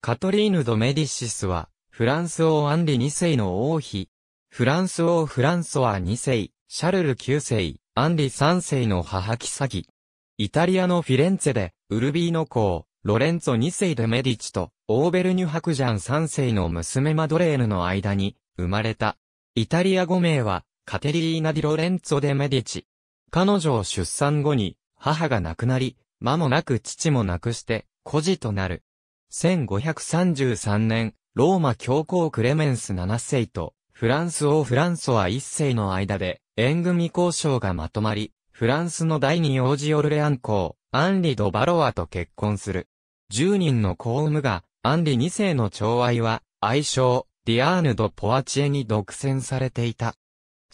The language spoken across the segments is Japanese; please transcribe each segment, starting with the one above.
カトリーヌ・ド・メディシスは、フランス王アンリ2世の王妃。フランス王フランソワ2世、シャルル9世、アンリ3世の母キサギ。イタリアのフィレンツェで、ウルビーノ公、ロレンツォ2世でメディチと、オーベルニュ・ハクジャン3世の娘マドレーヌの間に、生まれた。イタリア語名は、カテリーナ・ディ・ロレンツォ・デ・メディチ。彼女を出産後に、母が亡くなり、間もなく父も亡くして、孤児となる。1533年、ローマ教皇クレメンス7世と、フランス王フランソワ1世の間で、縁組交渉がまとまり、フランスの第二王子オルレアン公、アンリ・ド・バロワと結婚する。10人の公務が、アンリ2世の寵愛は、愛称、ディアーヌ・ド・ポアチエに独占されていた。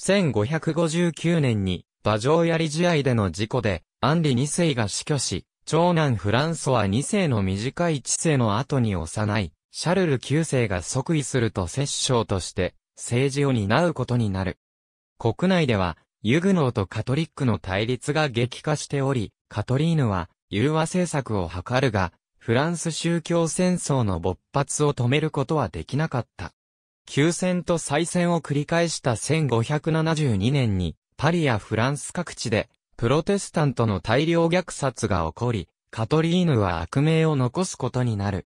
1559年に、馬上槍試合での事故で、アンリ2世が死去し、長男フランソは2世の短い知性の後に幼い、シャルル9世が即位すると摂政として、政治を担うことになる。国内では、ユグノーとカトリックの対立が激化しており、カトリーヌは、融和政策を図るが、フランス宗教戦争の勃発を止めることはできなかった。休戦と再戦を繰り返した1572年に、パリやフランス各地で、プロテスタントの大量虐殺が起こり、カトリーヌは悪名を残すことになる。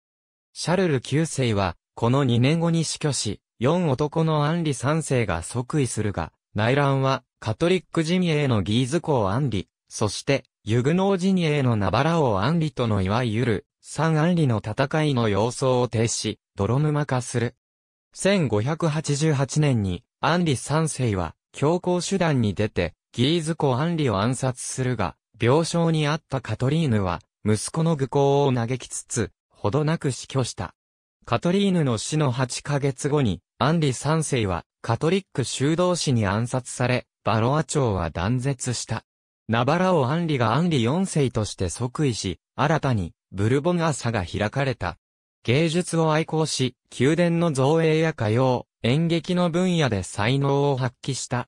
シャルル9世は、この2年後に死去し、4男のアンリ3世が即位するが、内乱は、カトリック陣営のギーズ公アンリ、そして、ユグノー陣営のナバラ王アンリとのいわゆる、三アンリの戦いの様相を呈し、泥沼化する。1588年に、アンリ3世は、強硬手段に出て、ギーズ子アンリを暗殺するが、病床にあったカトリーヌは、息子の愚行を嘆きつつ、ほどなく死去した。カトリーヌの死の8ヶ月後に、アンリ3世は、カトリック修道士に暗殺され、バロア朝は断絶した。ナバラをアンリがアンリ4世として即位し、新たに、ブルボン朝が開かれた。芸術を愛好し、宮殿の造営や歌謡、演劇の分野で才能を発揮した。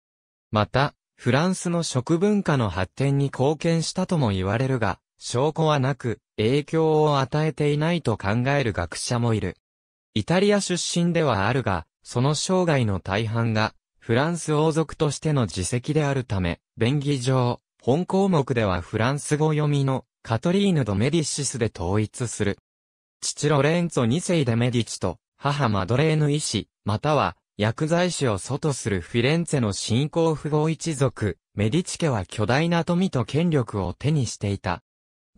また、フランスの食文化の発展に貢献したとも言われるが、証拠はなく、影響を与えていないと考える学者もいる。イタリア出身ではあるが、その生涯の大半が、フランス王族としての自責であるため、便宜上、本項目ではフランス語読みのカトリーヌ・ド・メディシスで統一する。父ロレンツォ2世でメディチと、母マドレーヌ医師、または薬剤師を祖とするフィレンツェの信仰富豪一族、メディチ家は巨大な富と権力を手にしていた。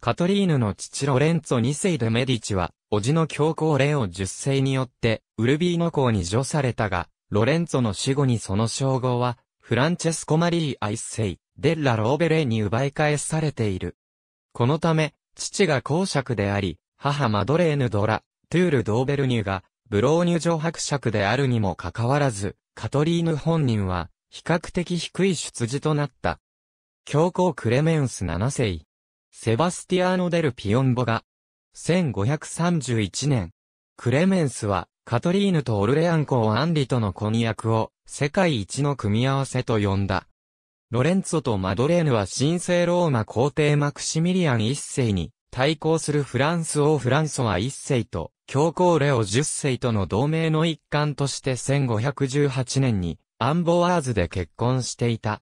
カトリーヌの父ロレンツォ2世でメディチは、叔父の教皇レオ10世によって、ウルビーノ公に除されたが、ロレンツォの死後にその称号は、フランチェスコ・マリー・アイセイ、デッラ・ローベレーに奪い返されている。このため、父が公爵であり、母マドレーヌ・ドラ、トゥール・ドーベルニュが、ブローニュ女伯爵であるにもかかわらず、カトリーヌ本人は、比較的低い出自となった。教皇クレメンス7世。セバスティアーノ・デル・ピオンボが、1531年、クレメンスは、カトリーヌとオルレアン公アンリとの婚約を、世界一の組み合わせと呼んだ。ロレンツォとマドレーヌは神聖ローマ皇帝マクシミリアン一世に、対抗するフランス王フランソワ1世と、教皇レオ10世との同盟の一環として1518年に、アンボワーズで結婚していた。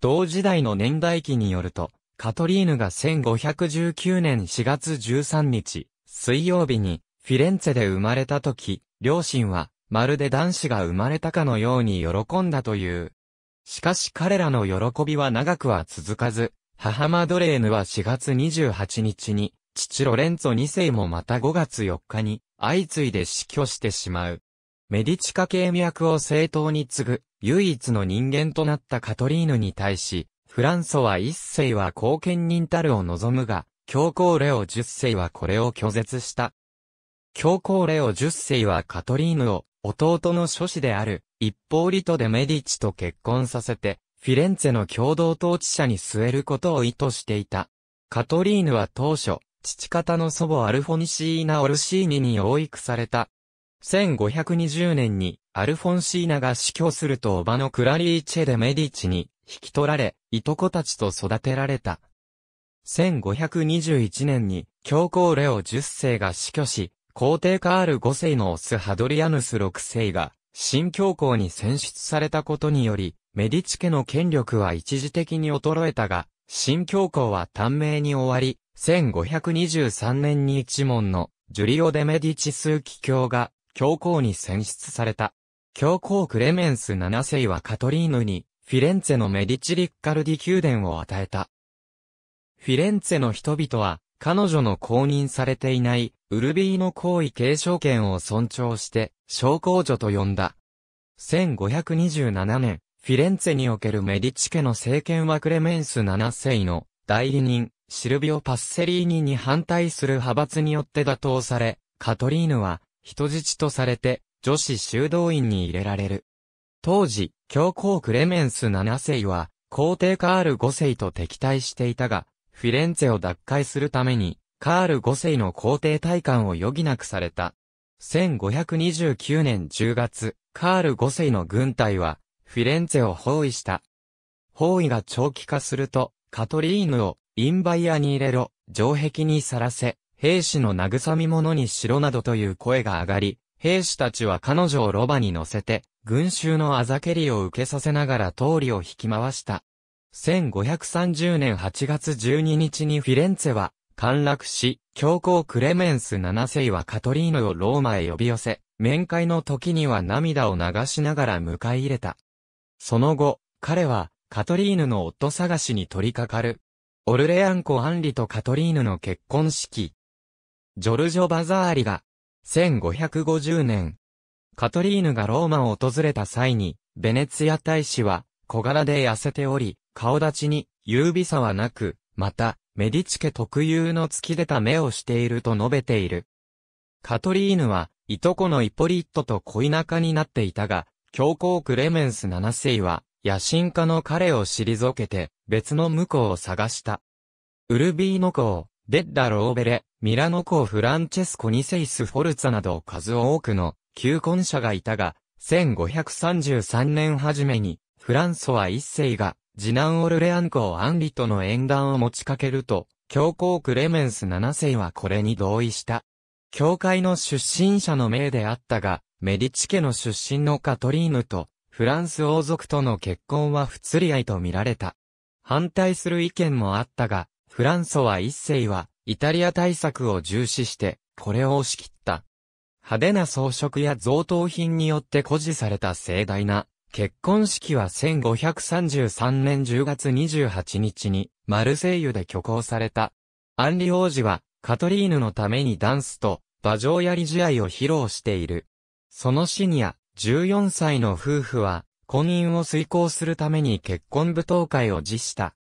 同時代の年代記によると、カトリーヌが1519年4月13日、水曜日に、フィレンツェで生まれた時、両親は、まるで男子が生まれたかのように喜んだという。しかし彼らの喜びは長くは続かず、母マドレーヌは4月28日に、父ロレンツォ2世もまた5月4日に、相次いで死去してしまう。メディチカ系脈を正当に継ぐ、唯一の人間となったカトリーヌに対し、フランソワ1世は後見人たるを望むが、教皇レオ10世はこれを拒絶した。教皇レオ10世はカトリーヌを弟の諸子である、一方リトでメディチと結婚させて、フィレンツェの共同統治者に据えることを意図していた。カトリーヌは当初、父方の祖母アルフォニシーナ・オルシーニに養育された。1520年にアルフォンシーナが死去すると叔母のクラリーチェでメディチに引き取られ、いとこたちと育てられた。1521年に教皇レオ10世が死去し、皇帝カール5世のオスハドリアヌス6世が新教皇に選出されたことにより、メディチ家の権力は一時的に衰えたが、新教皇は短命に終わり、1523年に一門のジュリオ・デ・メディチ枢機教が教皇に選出された。教皇クレメンス7世はカトリーヌにフィレンツェのメディチ・リッカルディ宮殿を与えた。フィレンツェの人々は彼女の公認されていないウルビーの皇位継承権を尊重して小公女と呼んだ。1527年、フィレンツェにおけるメディチ家の政権はクレメンス7世の代理人、シルビオ・パッセリーニに反対する派閥によって打倒され、カトリーヌは人質とされて女子修道院に入れられる。当時、教皇クレメンス7世は皇帝カール5世と敵対していたが、フィレンツェを奪回するために、カール5世の皇帝退官を余儀なくされた。1529年10月、カール5世の軍隊は、フィレンツェを包囲した。包囲が長期化すると、カトリーヌを、インバイアに入れろ、城壁にさらせ、兵士の慰み者にしろなどという声が上がり、兵士たちは彼女をロバに乗せて、群衆のあざけりを受けさせながら通りを引き回した。1530年8月12日にフィレンツェは、陥落し、教皇クレメンス7世はカトリーヌをローマへ呼び寄せ、面会の時には涙を流しながら迎え入れた。その後、彼は、カトリーヌの夫探しに取り掛かる。オルレアンコ・アンリとカトリーヌの結婚式。ジョルジョ・バザーリが、1550年、カトリーヌがローマを訪れた際に、ベネツィア大使は、小柄で痩せており、顔立ちに、優美さはなく、また、メディチ家特有の突き出た目をしていると述べている。カトリーヌは、いとこのイポリットと恋仲になっていたが、教皇クレメンス7世は、野心家の彼を退けて、別の婿を探した。ウルビーノ公、デッダ・ローベレ、ミラノ公フランチェスコ・ニセイス・フォルツァなど数多くの求婚者がいたが、1533年初めに、フランソワ一世が、次男オルレアン公アンリとの縁談を持ちかけると、教皇クレメンス7世はこれに同意した。教会の出身者の命であったが、メディチ家の出身のカトリーヌと、フランス王族との結婚は不釣り合いと見られた。反対する意見もあったが、フランソワ一世は、イタリア対策を重視して、これを押し切った。派手な装飾や贈答品によって誇示された盛大な、結婚式は1533年10月28日に、マルセイユで挙行された。アンリ王子は、カトリーヌのためにダンスと、馬上やり試合を披露している。そのシニア、14歳の夫婦は、婚姻を遂行するために結婚舞踏会を辞した。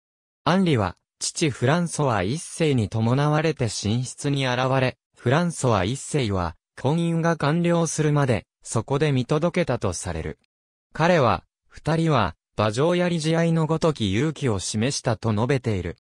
アンリは、父フランソワ一世に伴われて寝室に現れ、フランソワ一世は、婚姻が完了するまで、そこで見届けたとされる。彼は、二人は、馬上やり試合のごとき勇気を示したと述べている。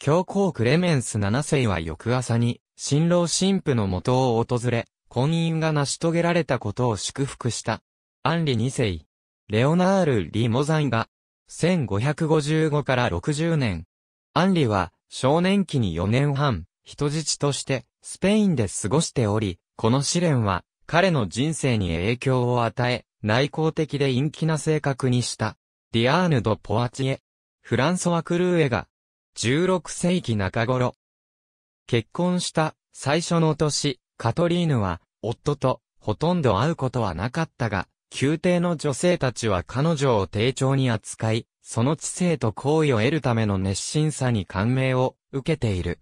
教皇クレメンス7世は翌朝に、新郎新婦の元を訪れ、婚姻が成し遂げられたことを祝福した。アンリ2世、レオナール・リ・モザンが、1555から60年。アンリは、少年期に4年半、人質として、スペインで過ごしており、この試練は、彼の人生に影響を与え、内向的で陰気な性格にした。ディアーヌ・ド・ポアチエ、フランソワ・クルーエが、16世紀中頃、結婚した最初の年、カトリーヌは、夫と、ほとんど会うことはなかったが、宮廷の女性たちは彼女を丁重に扱い、その知性と好意を得るための熱心さに感銘を受けている。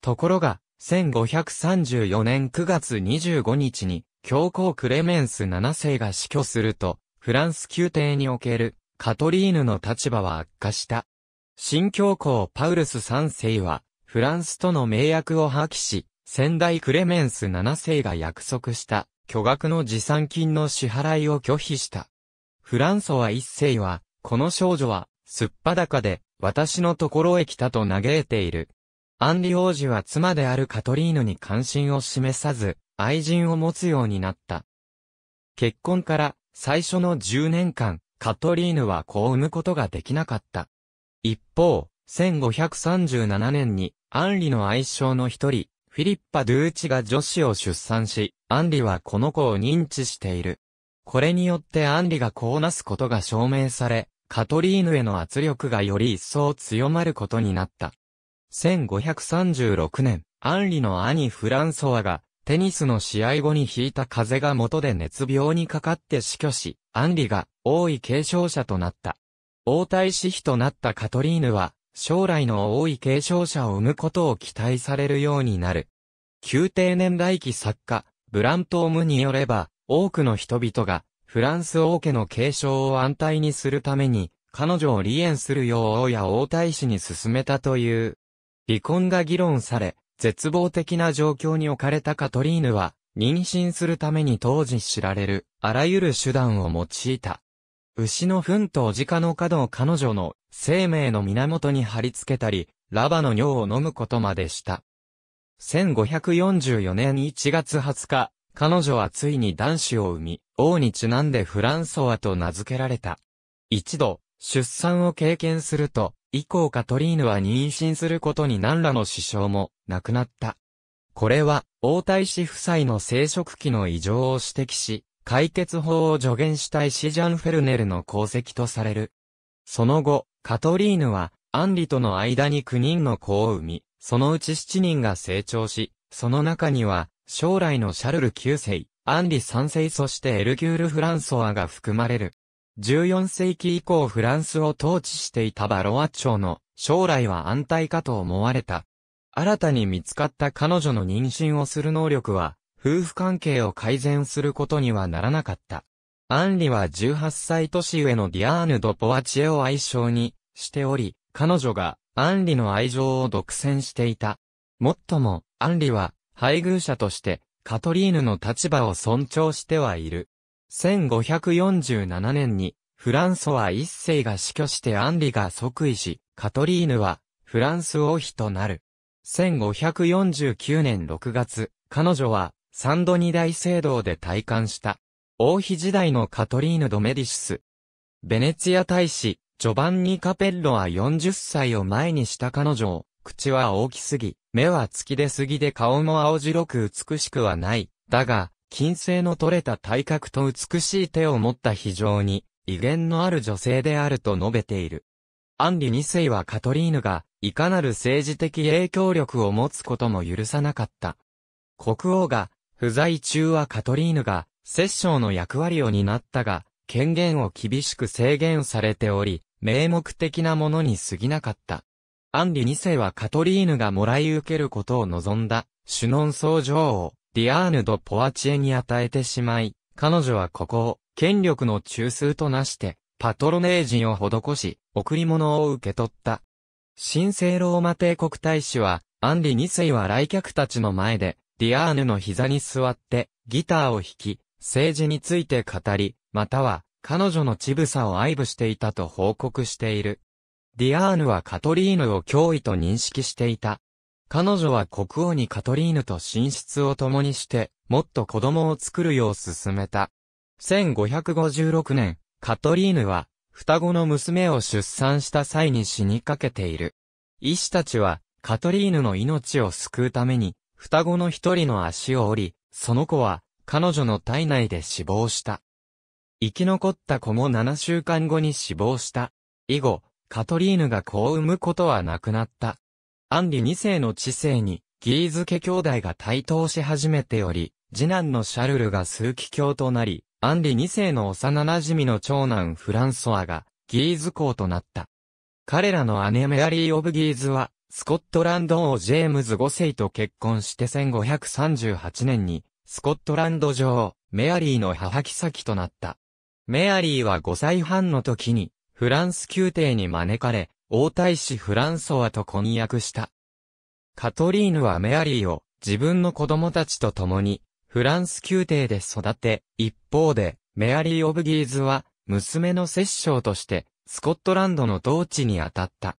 ところが、1534年9月25日に、教皇クレメンス7世が死去すると、フランス宮廷におけるカトリーヌの立場は悪化した。新教皇パウルス3世は、フランスとの盟約を破棄し、先代クレメンス7世が約束した巨額の持参金の支払いを拒否した。フランソワ1世は、この少女は、すっぱだかで、私のところへ来たと嘆いている。アンリ王子は妻であるカトリーヌに関心を示さず、愛人を持つようになった。結婚から最初の10年間、カトリーヌは子を産むことができなかった。一方、1537年にアンリの愛称の一人、フィリッパ・ドゥーチが女子を出産し、アンリはこの子を認知している。これによってアンリがこうなすことが証明され、カトリーヌへの圧力がより一層強まることになった。1536年、アンリの兄フランソワが、テニスの試合後に引いた風邪が元で熱病にかかって死去し、アンリが王位継承者となった。王太子妃となったカトリーヌは、将来の多い継承者を生むことを期待されるようになる。宮廷年代記作家、ブラントームによれば、多くの人々が、フランス王家の継承を安泰にするために、彼女を離縁するよう王や王太子に勧めたという。離婚が議論され、絶望的な状況に置かれたカトリーヌは、妊娠するために当時知られる、あらゆる手段を用いた。牛の糞と直の角を彼女の生命の源に貼り付けたり、ラバの尿を飲むことまでした。1544年1月20日、彼女はついに男子を産み、王にちなんでフランソワと名付けられた。一度、出産を経験すると、以降カトリーヌは妊娠することに何らの支障もなくなった。これは、王太子夫妻の生殖器の異常を指摘し、解決法を助言したいシジャン・フェルネルの功績とされる。その後、カトリーヌは、アンリとの間に9人の子を産み、そのうち7人が成長し、その中には、将来のシャルル9世、アンリ3世そしてエルギュール・フランソワが含まれる。14世紀以降フランスを統治していたバロア朝の将来は安泰かと思われた。新たに見つかった彼女の妊娠をする能力は、夫婦関係を改善することにはならなかった。アンリは18歳年上のディアーヌ・ド・ポワチエを愛称にしており、彼女がアンリの愛情を独占していた。もっとも、アンリは配偶者としてカトリーヌの立場を尊重してはいる。1547年にフランソワ一世が死去してアンリが即位し、カトリーヌはフランス王妃となる。1549年6月、彼女はサンドニ大聖堂で退官した。王妃時代のカトリーヌ・ド・メディシス。ベネツィア大使、ジョバンニ・カペッロは40歳を前にした彼女を、口は大きすぎ、目は突き出すぎで顔も青白く美しくはない。だが、金星の取れた体格と美しい手を持った非常に、威厳のある女性であると述べている。アンリ二世はカトリーヌが、いかなる政治的影響力を持つことも許さなかった。国王が、不在中はカトリーヌが、摂政の役割を担ったが、権限を厳しく制限されており、名目的なものに過ぎなかった。アンリ二世はカトリーヌがもらい受けることを望んだ、シュノン総女王、ディアーヌ・ド・ポアチエに与えてしまい、彼女はここを、権力の中枢となして、パトロネージンを施し、贈り物を受け取った。神聖ローマ帝国大使は、アンリ二世は来客たちの前で、ディアーヌの膝に座って、ギターを弾き、政治について語り、または彼女の乳房を愛撫していたと報告している。ディアーヌはカトリーヌを脅威と認識していた。彼女は国王にカトリーヌと寝室を共にして、もっと子供を作るよう勧めた。1556年、カトリーヌは、双子の娘を出産した際に死にかけている。医師たちは、カトリーヌの命を救うために、双子の一人の足を折り、その子は、彼女の体内で死亡した。生き残った子も7週間後に死亡した。以後、カトリーヌが子を産むことはなくなった。アンリ2世の知性に、ギーズ家兄弟が台頭し始めており、次男のシャルルが数奇教となり、アンリ2世の幼馴染の長男フランソアが、ギーズ公となった。彼らの姉メアリー・オブ・ギーズは、スコットランド王ジェームズ5世と結婚して1538年に、スコットランド上、メアリーの母妃となった。メアリーは5歳半の時に、フランス宮廷に招かれ、王太子フランソワと婚約した。カトリーヌはメアリーを自分の子供たちと共にフランス宮廷で育て、一方でメアリー・オブギーズは娘の摂政としてスコットランドの統治に当たった。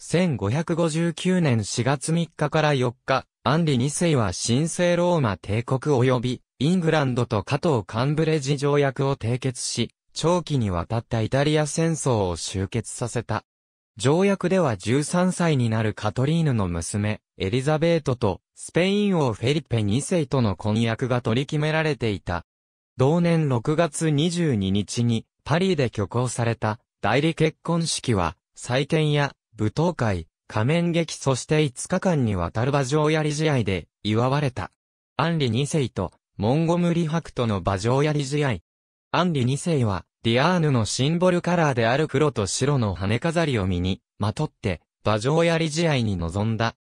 1559年4月3日から4日、アンリ2世は神聖ローマ帝国及び、イングランドと加藤カンブレジ条約を締結し、長期にわたったイタリア戦争を終結させた。条約では13歳になるカトリーヌの娘、エリザベートと、スペイン王フェリペ2世との婚約が取り決められていた。同年6月22日に、パリで挙行された、代理結婚式は、祭典や、舞踏会、仮面劇そして5日間にわたる馬上槍試合で祝われた。アンリ2世とモンゴムリハクトの馬上槍試合。アンリ2世はディアーヌのシンボルカラーである黒と白の羽飾りを身にまとって馬上槍試合に臨んだ。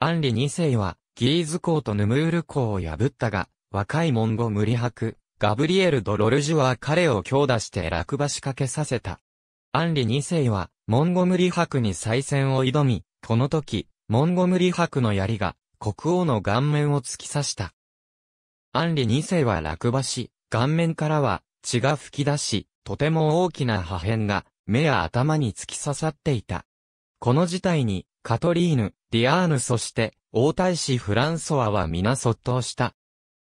アンリ2世はギーズ校とヌムール校を破ったが、若いモンゴムリハク、ガブリエル・ド・ロルジュは彼を強打して落馬仕掛けさせた。アンリ2世は、モンゴムリ博に再戦を挑み、この時、モンゴムリ博の槍が、国王の顔面を突き刺した。アンリ2世は落馬し、顔面からは血が吹き出し、とても大きな破片が目や頭に突き刺さっていた。この事態に、カトリーヌ、ディアーヌそして、王太子フランソワは皆卒倒した。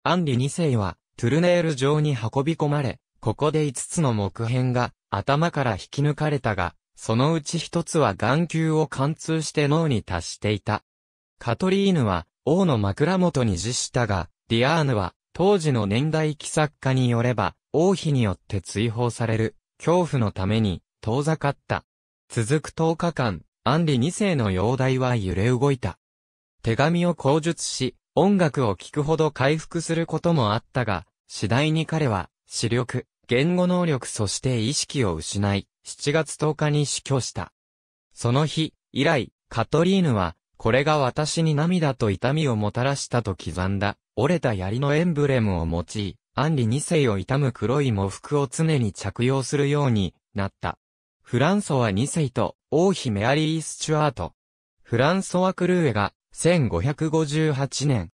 アンリ2世は、トゥルネール城に運び込まれ、ここで5つの木片が頭から引き抜かれたが、そのうち一つは眼球を貫通して脳に達していた。カトリーヌは王の枕元に辞したが、ディアーヌは当時の年代記作家によれば、王妃によって追放される恐怖のために遠ざかった。続く10日間、アンリ2世の容体は揺れ動いた。手紙を口述し、音楽を聴くほど回復することもあったが、次第に彼は、視力、言語能力そして意識を失い、7月10日に死去した。その日、以来、カトリーヌは、これが私に涙と痛みをもたらしたと刻んだ、折れた槍のエンブレムを用い、アンリ二世を痛む黒い喪服を常に着用するようになった。フランソワ二世と王妃メアリー・スチュアート。フランソワ・クルーエが1558年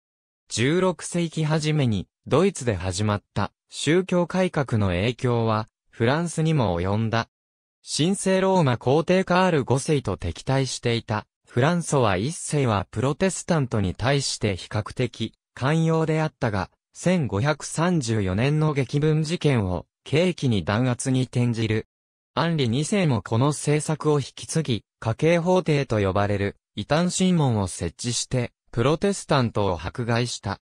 16世紀初めにドイツで始まった宗教改革の影響は、フランスにも及んだ。神聖ローマ皇帝カール5世と敵対していた、フランソワ1世はプロテスタントに対して比較的、寛容であったが、1534年の激文事件を、契機に弾圧に転じる。アンリ2世もこの政策を引き継ぎ、家計法廷と呼ばれる、異端審問を設置して、プロテスタントを迫害した。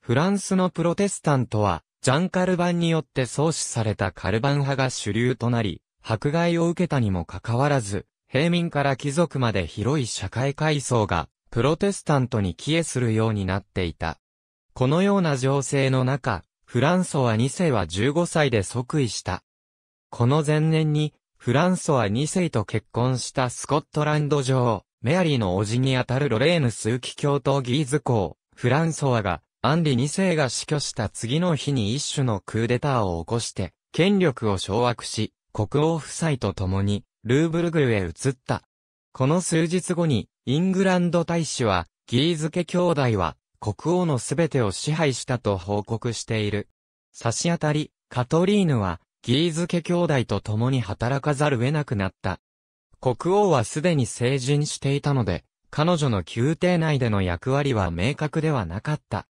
フランスのプロテスタントは、ジャンカルバンによって創始されたカルバン派が主流となり、迫害を受けたにもかかわらず、平民から貴族まで広い社会階層が、プロテスタントに帰依するようになっていた。このような情勢の中、フランソワ2世は15歳で即位した。この前年に、フランソワ2世と結婚したスコットランド女王、メアリーの叔父にあたるロレーヌーキ教徒ギーズ公、フランソワが、アンリ2世が死去した次の日に一種のクーデターを起こして、権力を掌握し、国王夫妻と共に、ルーブルグルへ移った。この数日後に、イングランド大使は、ギーズケ兄弟は、国王のすべてを支配したと報告している。差し当たり、カトリーヌは、ギーズケ兄弟と共に働かざるを得なくなった。国王はすでに成人していたので、彼女の宮廷内での役割は明確ではなかった。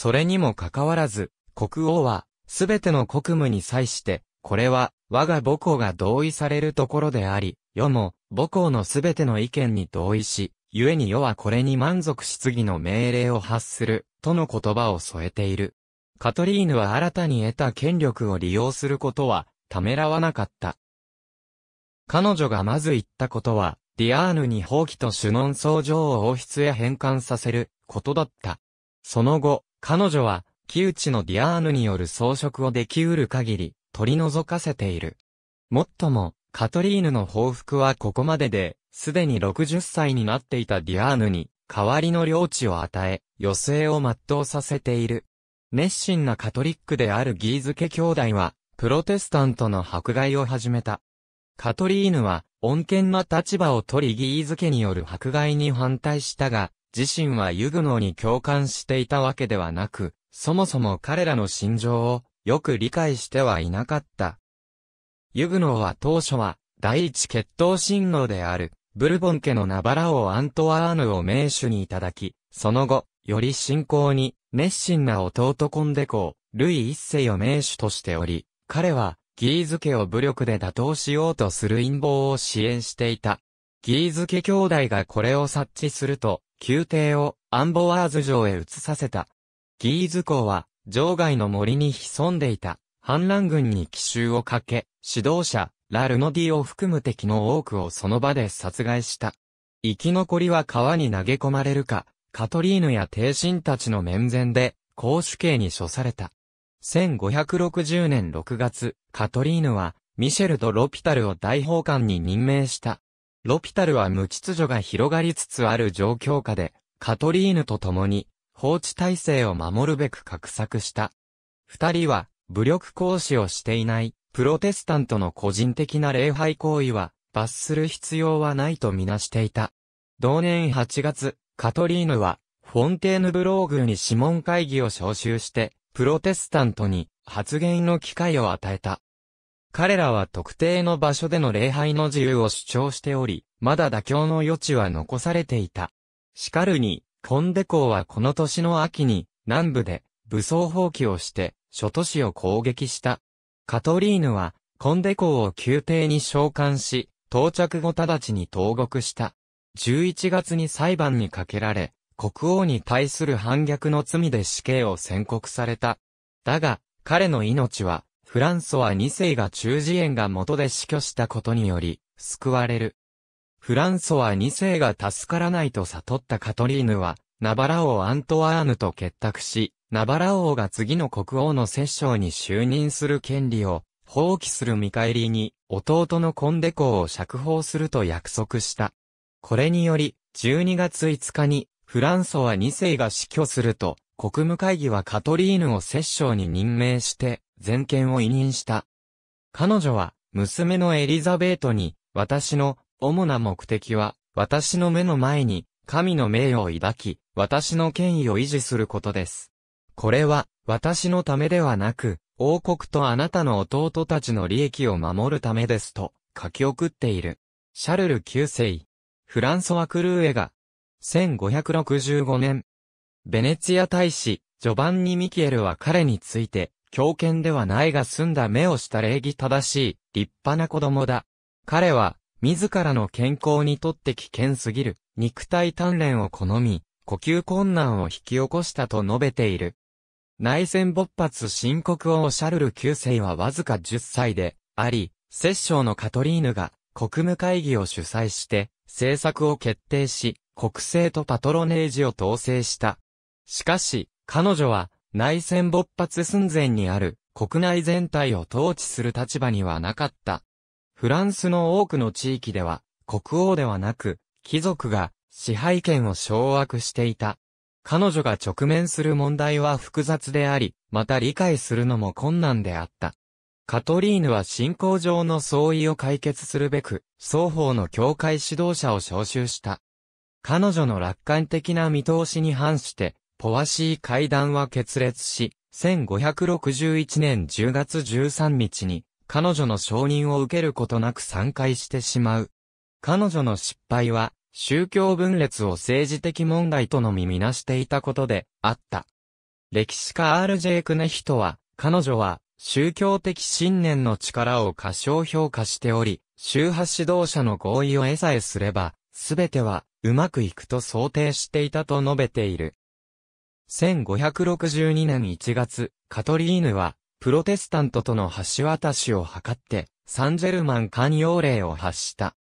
それにもかかわらず、国王は、すべての国務に際して、これは、我が母校が同意されるところであり、世も、母校のすべての意見に同意し、故に世はこれに満足し次の命令を発する、との言葉を添えている。カトリーヌは新たに得た権力を利用することは、ためらわなかった。彼女がまず言ったことは、ディアーヌに放棄とシュノン僧を王室へ返還させる、ことだった。その後、彼女は、木内のディアーヌによる装飾をできうる限り、取り除かせている。もっとも、カトリーヌの報復はここまでで、すでに60歳になっていたディアーヌに、代わりの領地を与え、余生を全うさせている。熱心なカトリックであるギーズケ兄弟は、プロテスタントの迫害を始めた。カトリーヌは、穏健な立場を取りギーズケによる迫害に反対したが、自身はユグノーに共感していたわけではなく、そもそも彼らの心情をよく理解してはいなかった。ユグノーは当初は第一血統親王であるブルボン家のナバラ王アントワーヌを名手にいただき、その後、より信仰に熱心な弟コンデコー、ルイ一世を名手としており、彼はギーズ家を武力で打倒しようとする陰謀を支援していた。ギーズ家兄弟がこれを察知すると、宮廷をアンボワーズ城へ移させた。ギーズ公は、城外の森に潜んでいた、反乱軍に奇襲をかけ、指導者、ラルノディを含む敵の多くをその場で殺害した。生き残りは川に投げ込まれるか、カトリーヌや帝神たちの面前で、公主刑に処された。1560年6月、カトリーヌは、ミシェルとロピタルを大法官に任命した。ロピタルは無秩序が広がりつつある状況下で、カトリーヌと共に、放置体制を守るべく画策した。二人は、武力行使をしていない、プロテスタントの個人的な礼拝行為は、罰する必要はないとみなしていた。同年8月、カトリーヌは、フォンテーヌブローグに諮問会議を招集して、プロテスタントに発言の機会を与えた。彼らは特定の場所での礼拝の自由を主張しており、まだ妥協の余地は残されていた。しかるに、コンデ公はこの年の秋に、南部で、武装放棄をして、諸都市を攻撃した。カトリーヌは、コンデ公を宮廷に召喚し、到着後直ちに投獄した。11月に裁判にかけられ、国王に対する反逆の罪で死刑を宣告された。だが、彼の命は、フランソワ2世が中耳炎が元で死去したことにより、救われる。フランソワ2世が助からないと悟ったカトリーヌは、ナバラ王アントワーヌと結託し、ナバラ王が次の国王の摂政に就任する権利を、放棄する見返りに、弟のコンデ公を釈放すると約束した。これにより、12月5日に、フランソワ2世が死去すると、国務会議はカトリーヌを摂政に任命して、全権を委任した。彼女は、娘のエリザベートに、私の、主な目的は、私の目の前に、神の名誉を抱き、私の権威を維持することです。これは、私のためではなく、王国とあなたの弟たちの利益を守るためですと、書き送っている。シャルル9世。フランソワ・クルーエが、1565年、ベネツィア大使、ジョバンニ・ミキエルは彼について、強権ではないが澄んだ目をした礼儀正しい、立派な子供だ。彼は、自らの健康にとって危険すぎる、肉体鍛錬を好み、呼吸困難を引き起こしたと述べている。内戦勃発新を王シャルル9世はわずか10歳で、あり、摂政のカトリーヌが国務会議を主催して、政策を決定し、国政とパトロネージを統制した。しかし、彼女は、内戦勃発寸前にある、国内全体を統治する立場にはなかった。フランスの多くの地域では、国王ではなく、貴族が支配権を掌握していた。彼女が直面する問題は複雑であり、また理解するのも困難であった。カトリーヌは信仰上の相違を解決するべく、双方の教会指導者を招集した。彼女の楽観的な見通しに反して、ポワシー会談は決裂し、1561年10月13日に、彼女の承認を受けることなく散会してしまう。彼女の失敗は、宗教分裂を政治的問題とのみみなしていたことで、あった。歴史家 RJ クネヒトは、彼女は、宗教的信念の力を過小評価しており、宗派指導者の合意を得さえすれば、すべては、うまくいくと想定していたと述べている。1562年1月、カトリーヌは、プロテスタントとの橋渡しを図って、サンジェルマン寛容令を発した。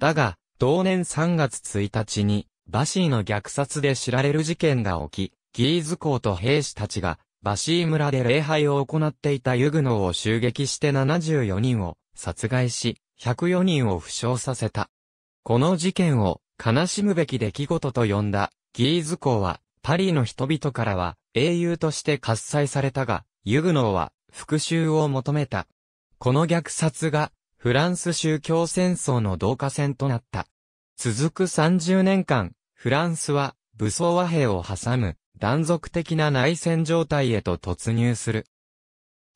だが、同年3月1日に、バシーの虐殺で知られる事件が起き、ギーズ公と兵士たちが、バシー村で礼拝を行っていたユグノーを襲撃して74人を殺害し、104人を負傷させた。この事件を悲しむべき出来事と呼んだ、ギーズ公は、パリの人々からは英雄として喝采されたが、ユグノーは復讐を求めた。この虐殺がフランス宗教戦争の同化戦となった。続く30年間、フランスは武装和平を挟む断続的な内戦状態へと突入する。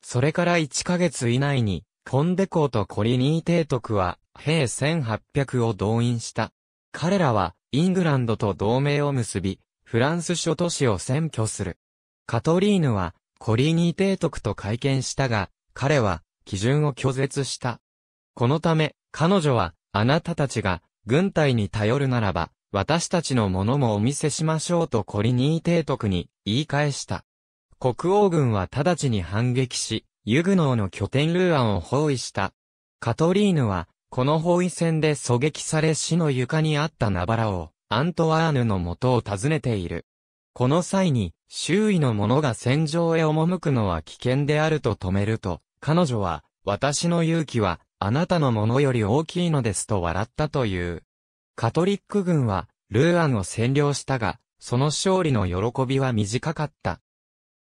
それから1ヶ月以内に、コンデコーとコリニー提督は、兵1800を動員した。彼らは、イングランドと同盟を結び、フランス諸都市を占拠する。カトリーヌは、コリーニ提督と会見したが、彼は、基準を拒絶した。このため、彼女は、あなたたちが、軍隊に頼るならば、私たちのものもお見せしましょうとコリニー提督に言い返した。国王軍は直ちに反撃し、ユグノーの拠点ルーアンを包囲した。カトリーヌは、この包囲戦で狙撃され死の床にあったナバラをアントワーヌの元を訪ねている。この際に、周囲の者が戦場へ赴くのは危険であると止めると、彼女は、私の勇気は、あなたのものより大きいのですと笑ったという。カトリック軍は、ルーアンを占領したが、その勝利の喜びは短かった。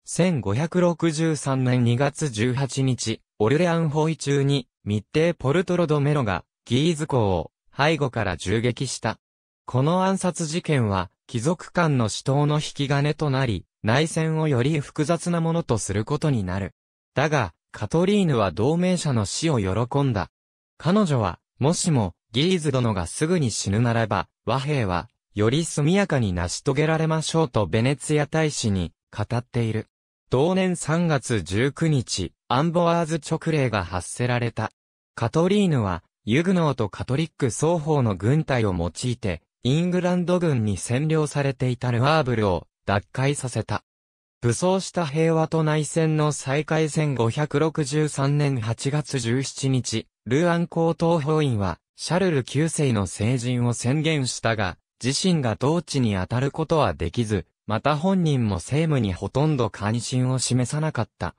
1563年2月18日、オルレアン包囲中に、密偵ポルトロドメロが、ギーズ港を、背後から銃撃した。この暗殺事件は、貴族間の死闘の引き金となり、内戦をより複雑なものとすることになる。だが、カトリーヌは同盟者の死を喜んだ。彼女は、もしも、ギーズ殿がすぐに死ぬならば、和平は、より速やかに成し遂げられましょうとベネツィア大使に語っている。同年3月19日、アンボワーズ勅令が発せられた。カトリーヌは、ユグノーとカトリック双方の軍隊を用いて、イングランド軍に占領されていたルアーブルを奪回させた。武装した平和と内戦の再開1563年8月17日、ルアン高等法院は、シャルル9世の成人を宣言したが、自身が同地に当たることはできず、また本人も政務にほとんど関心を示さなかった。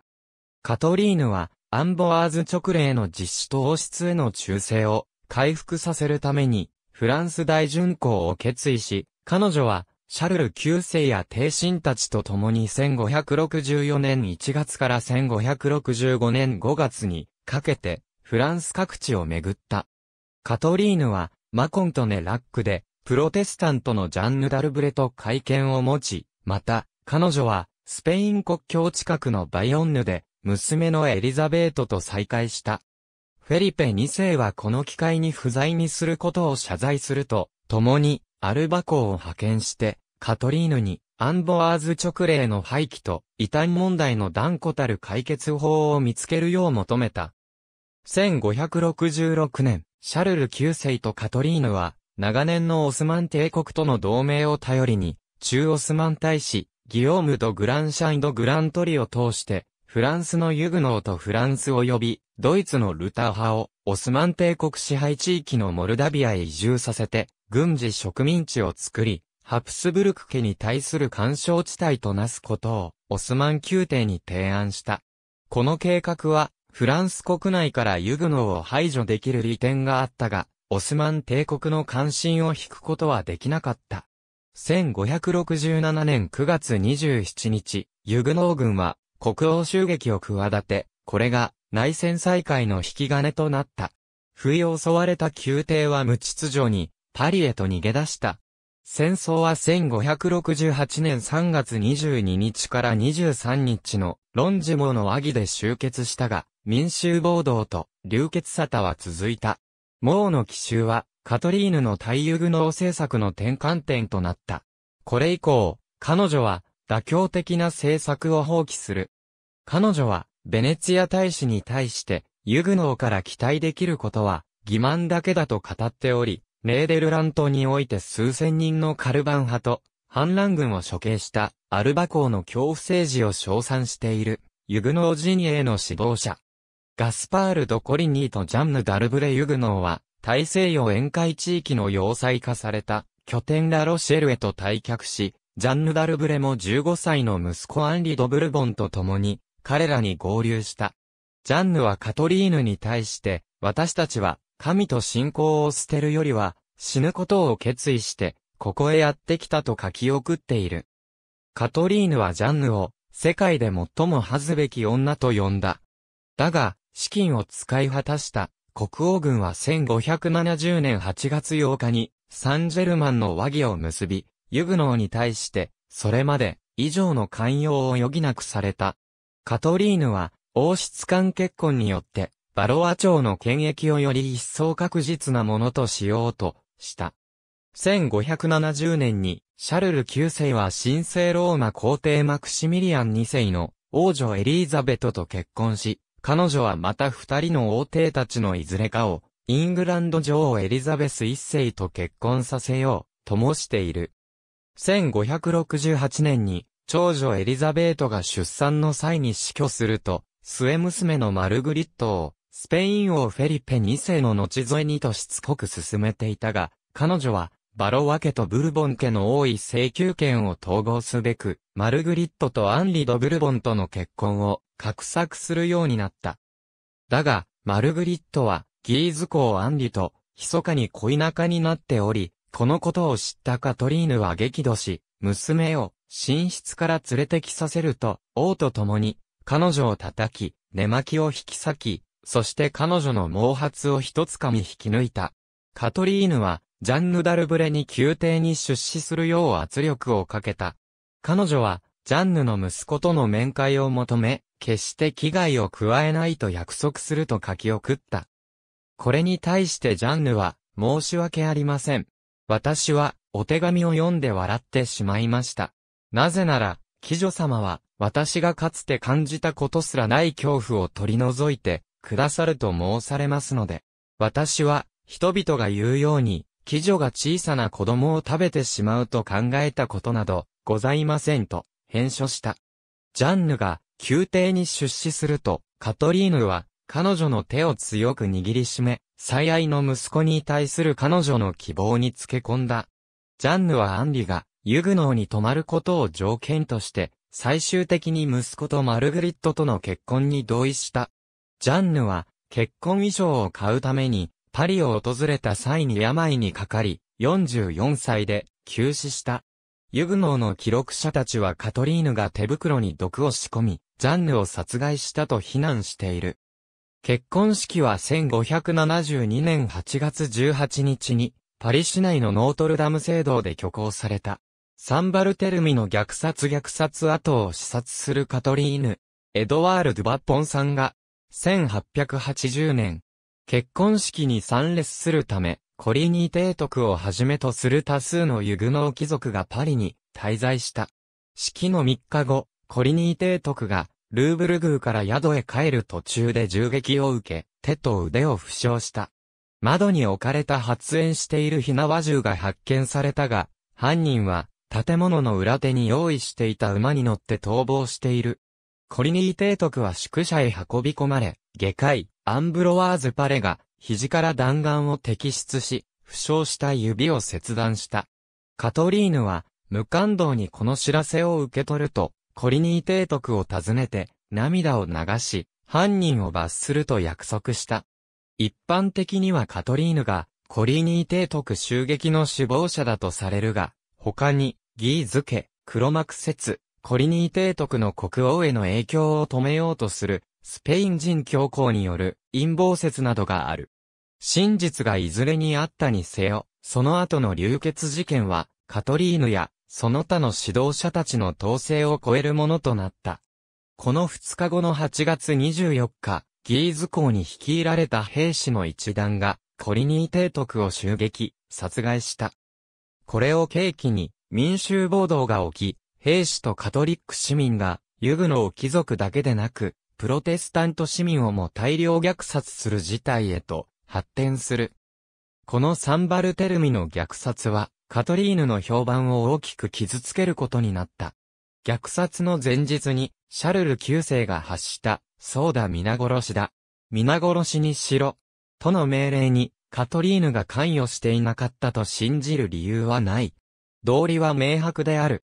カトリーヌは、アンボワーズ直令の実施と王室への忠誠を回復させるために、フランス大巡行を決意し、彼女は、シャルル九世や帝臣たちと共に1564年1月から1565年5月にかけてフランス各地を巡った。カトリーヌはマコントネラックでプロテスタントのジャンヌ・ダルブレと会見を持ち、また彼女はスペイン国境近くのバイオンヌで娘のエリザベートと再会した。フェリペ2世はこの機会に不在にすることを謝罪すると、共に、アルバ公を派遣して、カトリーヌに、アンボアーズ直令の廃棄と、異端問題の断固たる解決法を見つけるよう求めた。1566年、シャルル9世とカトリーヌは、長年のオスマン帝国との同盟を頼りに、中オスマン大使、ギオームとグランシャインド・グラントリを通して、フランスのユグノーとフランス及び、ドイツのルター派を、オスマン帝国支配地域のモルダビアへ移住させて、軍事植民地を作り、ハプスブルク家に対する干渉地帯となすことを、オスマン宮廷に提案した。この計画は、フランス国内からユグノーを排除できる利点があったが、オスマン帝国の関心を引くことはできなかった。1567年9月27日、ユグノー軍は国王襲撃を企て、これが内戦再開の引き金となった。不意襲われた宮廷は無秩序に、パリへと逃げ出した。戦争は1568年3月22日から23日のロンジモの和議で終結したが、民衆暴動と流血沙汰は続いた。モーの奇襲は、カトリーヌの大ユグノー政策の転換点となった。これ以降、彼女は妥協的な政策を放棄する。彼女は、ベネツィア大使に対して、ユグノーから期待できることは、欺瞞だけだと語っており、レーデルラントにおいて数千人のカルバン派と、反乱軍を処刑したアルバ公の恐怖政治を称賛している、ユグノー陣営の死亡者。ガスパール・ド・コリニーとジャンヌ・ダルブレ・ユグノーは、大西洋沿海地域の要塞化された、拠点ラ・ロシェルへと退却し、ジャンヌ・ダルブレも15歳の息子アンリ・ド・ブルボンと共に、彼らに合流した。ジャンヌはカトリーヌに対して、私たちは、神と信仰を捨てるよりは、死ぬことを決意して、ここへやってきたと書き送っている。カトリーヌはジャンヌを、世界で最も恥ずべき女と呼んだ。だが、資金を使い果たした、国王軍は1570年8月8日に、サンジェルマンの和議を結び、ユグノーに対して、それまで、以上の寛容を余儀なくされた。カトリーヌは、王室間結婚によって、バロア朝の権益をより一層確実なものとしようと、した。1570年に、シャルル9世は神聖ローマ皇帝マクシミリアン2世の王女エリーザベトと結婚し、彼女はまた二人の王帝たちのいずれかを、イングランド女王エリザベス1世と結婚させよう、ともしている。1568年に、長女エリザベートが出産の際に死去すると、末娘のマルグリットを、スペイン王フェリペ2世の後添えにとしつこく進めていたが、彼女は、バロワ家とブルボン家の多い請求権を統合すべく、マルグリットとアンリ・ド・ブルボンとの結婚を、画策するようになった。だが、マルグリットは、ギーズ公アンリと、密かに恋仲になっており、このことを知ったカトリーヌは激怒し、娘を寝室から連れてきさせると、王と共に彼女を叩き、寝巻きを引き裂き、そして彼女の毛髪を一つかみ引き抜いた。カトリーヌは、ジャンヌ・ダルブレに宮廷に出資するよう圧力をかけた。彼女は、ジャンヌの息子との面会を求め、決して危害を加えないと約束すると書き送った。これに対してジャンヌは、申し訳ありません。私は、お手紙を読んで笑ってしまいました。なぜなら、貴女様は、私がかつて感じたことすらない恐怖を取り除いて、くださると申されますので。私は、人々が言うように、貴女が小さな子供を食べてしまうと考えたことなど、ございませんと、返書した。ジャンヌが、宮廷に出資すると、カトリーヌは、彼女の手を強く握りしめ、最愛の息子に対する彼女の希望につけ込んだ。ジャンヌはアンリが、ユグノーに泊まることを条件として、最終的に息子とマルグリットとの結婚に同意した。ジャンヌは、結婚衣装を買うために、パリを訪れた際に病にかかり、44歳で、急死した。ユグノーの記録者たちはカトリーヌが手袋に毒を仕込み、ジャンヌを殺害したと非難している。結婚式は1572年8月18日に、パリ市内のノートルダム聖堂で挙行された。サンバルテルミの虐殺虐殺跡を視察するカトリーヌ、エドワール・ドゥバッポンさんが、1880年、結婚式に参列するため、コリニー提督をはじめとする多数のユグノー貴族がパリに滞在した。式の3日後、コリニ帝徳がルーブル宮から宿へ帰る途中で銃撃を受け、手と腕を負傷した。窓に置かれた発煙している火縄銃が発見されたが、犯人は、建物の裏手に用意していた馬に乗って逃亡している。コリニー提督は宿舎へ運び込まれ、下界、アンブロワーズ・パレが、肘から弾丸を摘出し、負傷した指を切断した。カトリーヌは、無感動にこの知らせを受け取ると、コリニー提督を訪ねて、涙を流し、犯人を罰すると約束した。一般的にはカトリーヌが、コリニー提督襲撃の首謀者だとされるが、他に、ギーズ家、黒幕説、コリニー提督の国王への影響を止めようとする、スペイン人教皇による陰謀説などがある。真実がいずれにあったにせよ、その後の流血事件は、カトリーヌやその他の指導者たちの統制を超えるものとなった。この2日後の8月24日、ギーズ港に率いられた兵士の一団が、コリニー提督を襲撃、殺害した。これを契機に、民衆暴動が起き、兵士とカトリック市民が、ユグノを貴族だけでなく、プロテスタント市民をも大量虐殺する事態へと発展する。このサンバルテルミの虐殺は、カトリーヌの評判を大きく傷つけることになった。虐殺の前日に、シャルル九世が発した、そうだ皆殺しだ。皆殺しにしろ。との命令に、カトリーヌが関与していなかったと信じる理由はない。道理は明白である。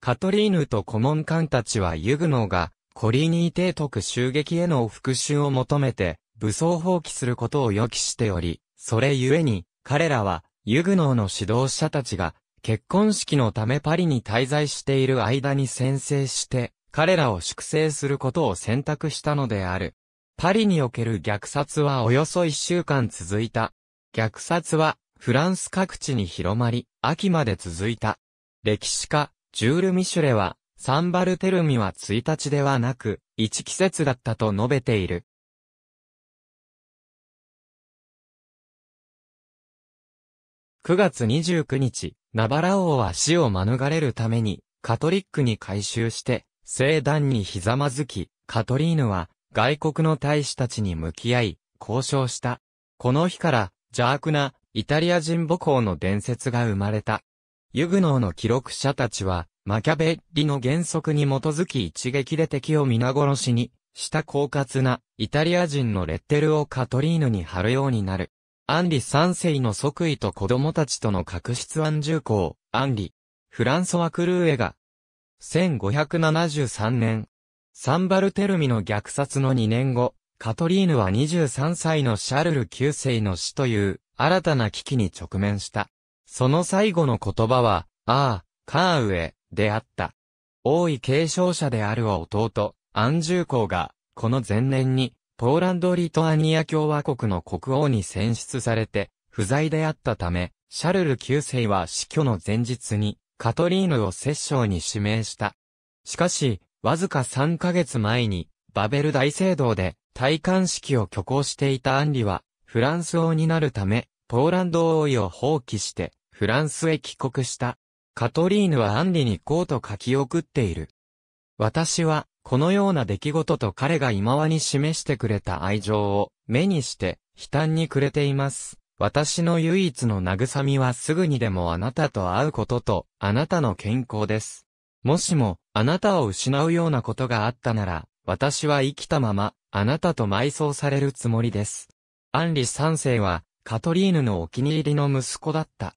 カトリーヌと顧問官たちはユグノーが、コリーニー提督襲撃への復讐を求めて、武装放棄することを予期しており、それゆえに、彼らは、ユグノーの指導者たちが、結婚式のためパリに滞在している間に宣誓して、彼らを粛清することを選択したのである。パリにおける虐殺はおよそ1週間続いた。虐殺は、フランス各地に広まり、秋まで続いた。歴史家、ジュール・ミシュレは、サンバルテルミは1日ではなく、1季節だったと述べている。9月29日、ナバラ王は死を免れるために、カトリックに改宗して、聖壇にひざまずき、カトリーヌは、外国の大使たちに向き合い、交渉した。この日から、邪悪な、イタリア人母校の伝説が生まれた。ユグノーの記録者たちは、マキャベッリの原則に基づき一撃で敵を皆殺しに、した狡猾な、イタリア人のレッテルをカトリーヌに貼るようになる。アンリ三世の即位と子供たちとの確執安住公、アンリ、フランソワ・クルーエが、1573年、サンバルテルミの虐殺の2年後、カトリーヌは23歳のシャルル9世の死という新たな危機に直面した。その最後の言葉は、ああ、カーウエ、であった。王位継承者である弟、アンジュー公が、この前年に、ポーランド・リトアニア共和国の国王に選出されて、不在であったため、シャルル9世は死去の前日に、カトリーヌを摂政に指名した。しかし、わずか3ヶ月前に、バベル大聖堂で、戴冠式を挙行していたアンリは、フランス王になるため、ポーランド王位を放棄して、フランスへ帰国した。カトリーヌはアンリにこうと書き送っている。私は、このような出来事と彼が今和に示してくれた愛情を目にして悲嘆に暮れています。私の唯一の慰みはすぐにでもあなたと会うこととあなたの健康です。もしもあなたを失うようなことがあったなら私は生きたままあなたと埋葬されるつもりです。アンリ三世はカトリーヌのお気に入りの息子だった。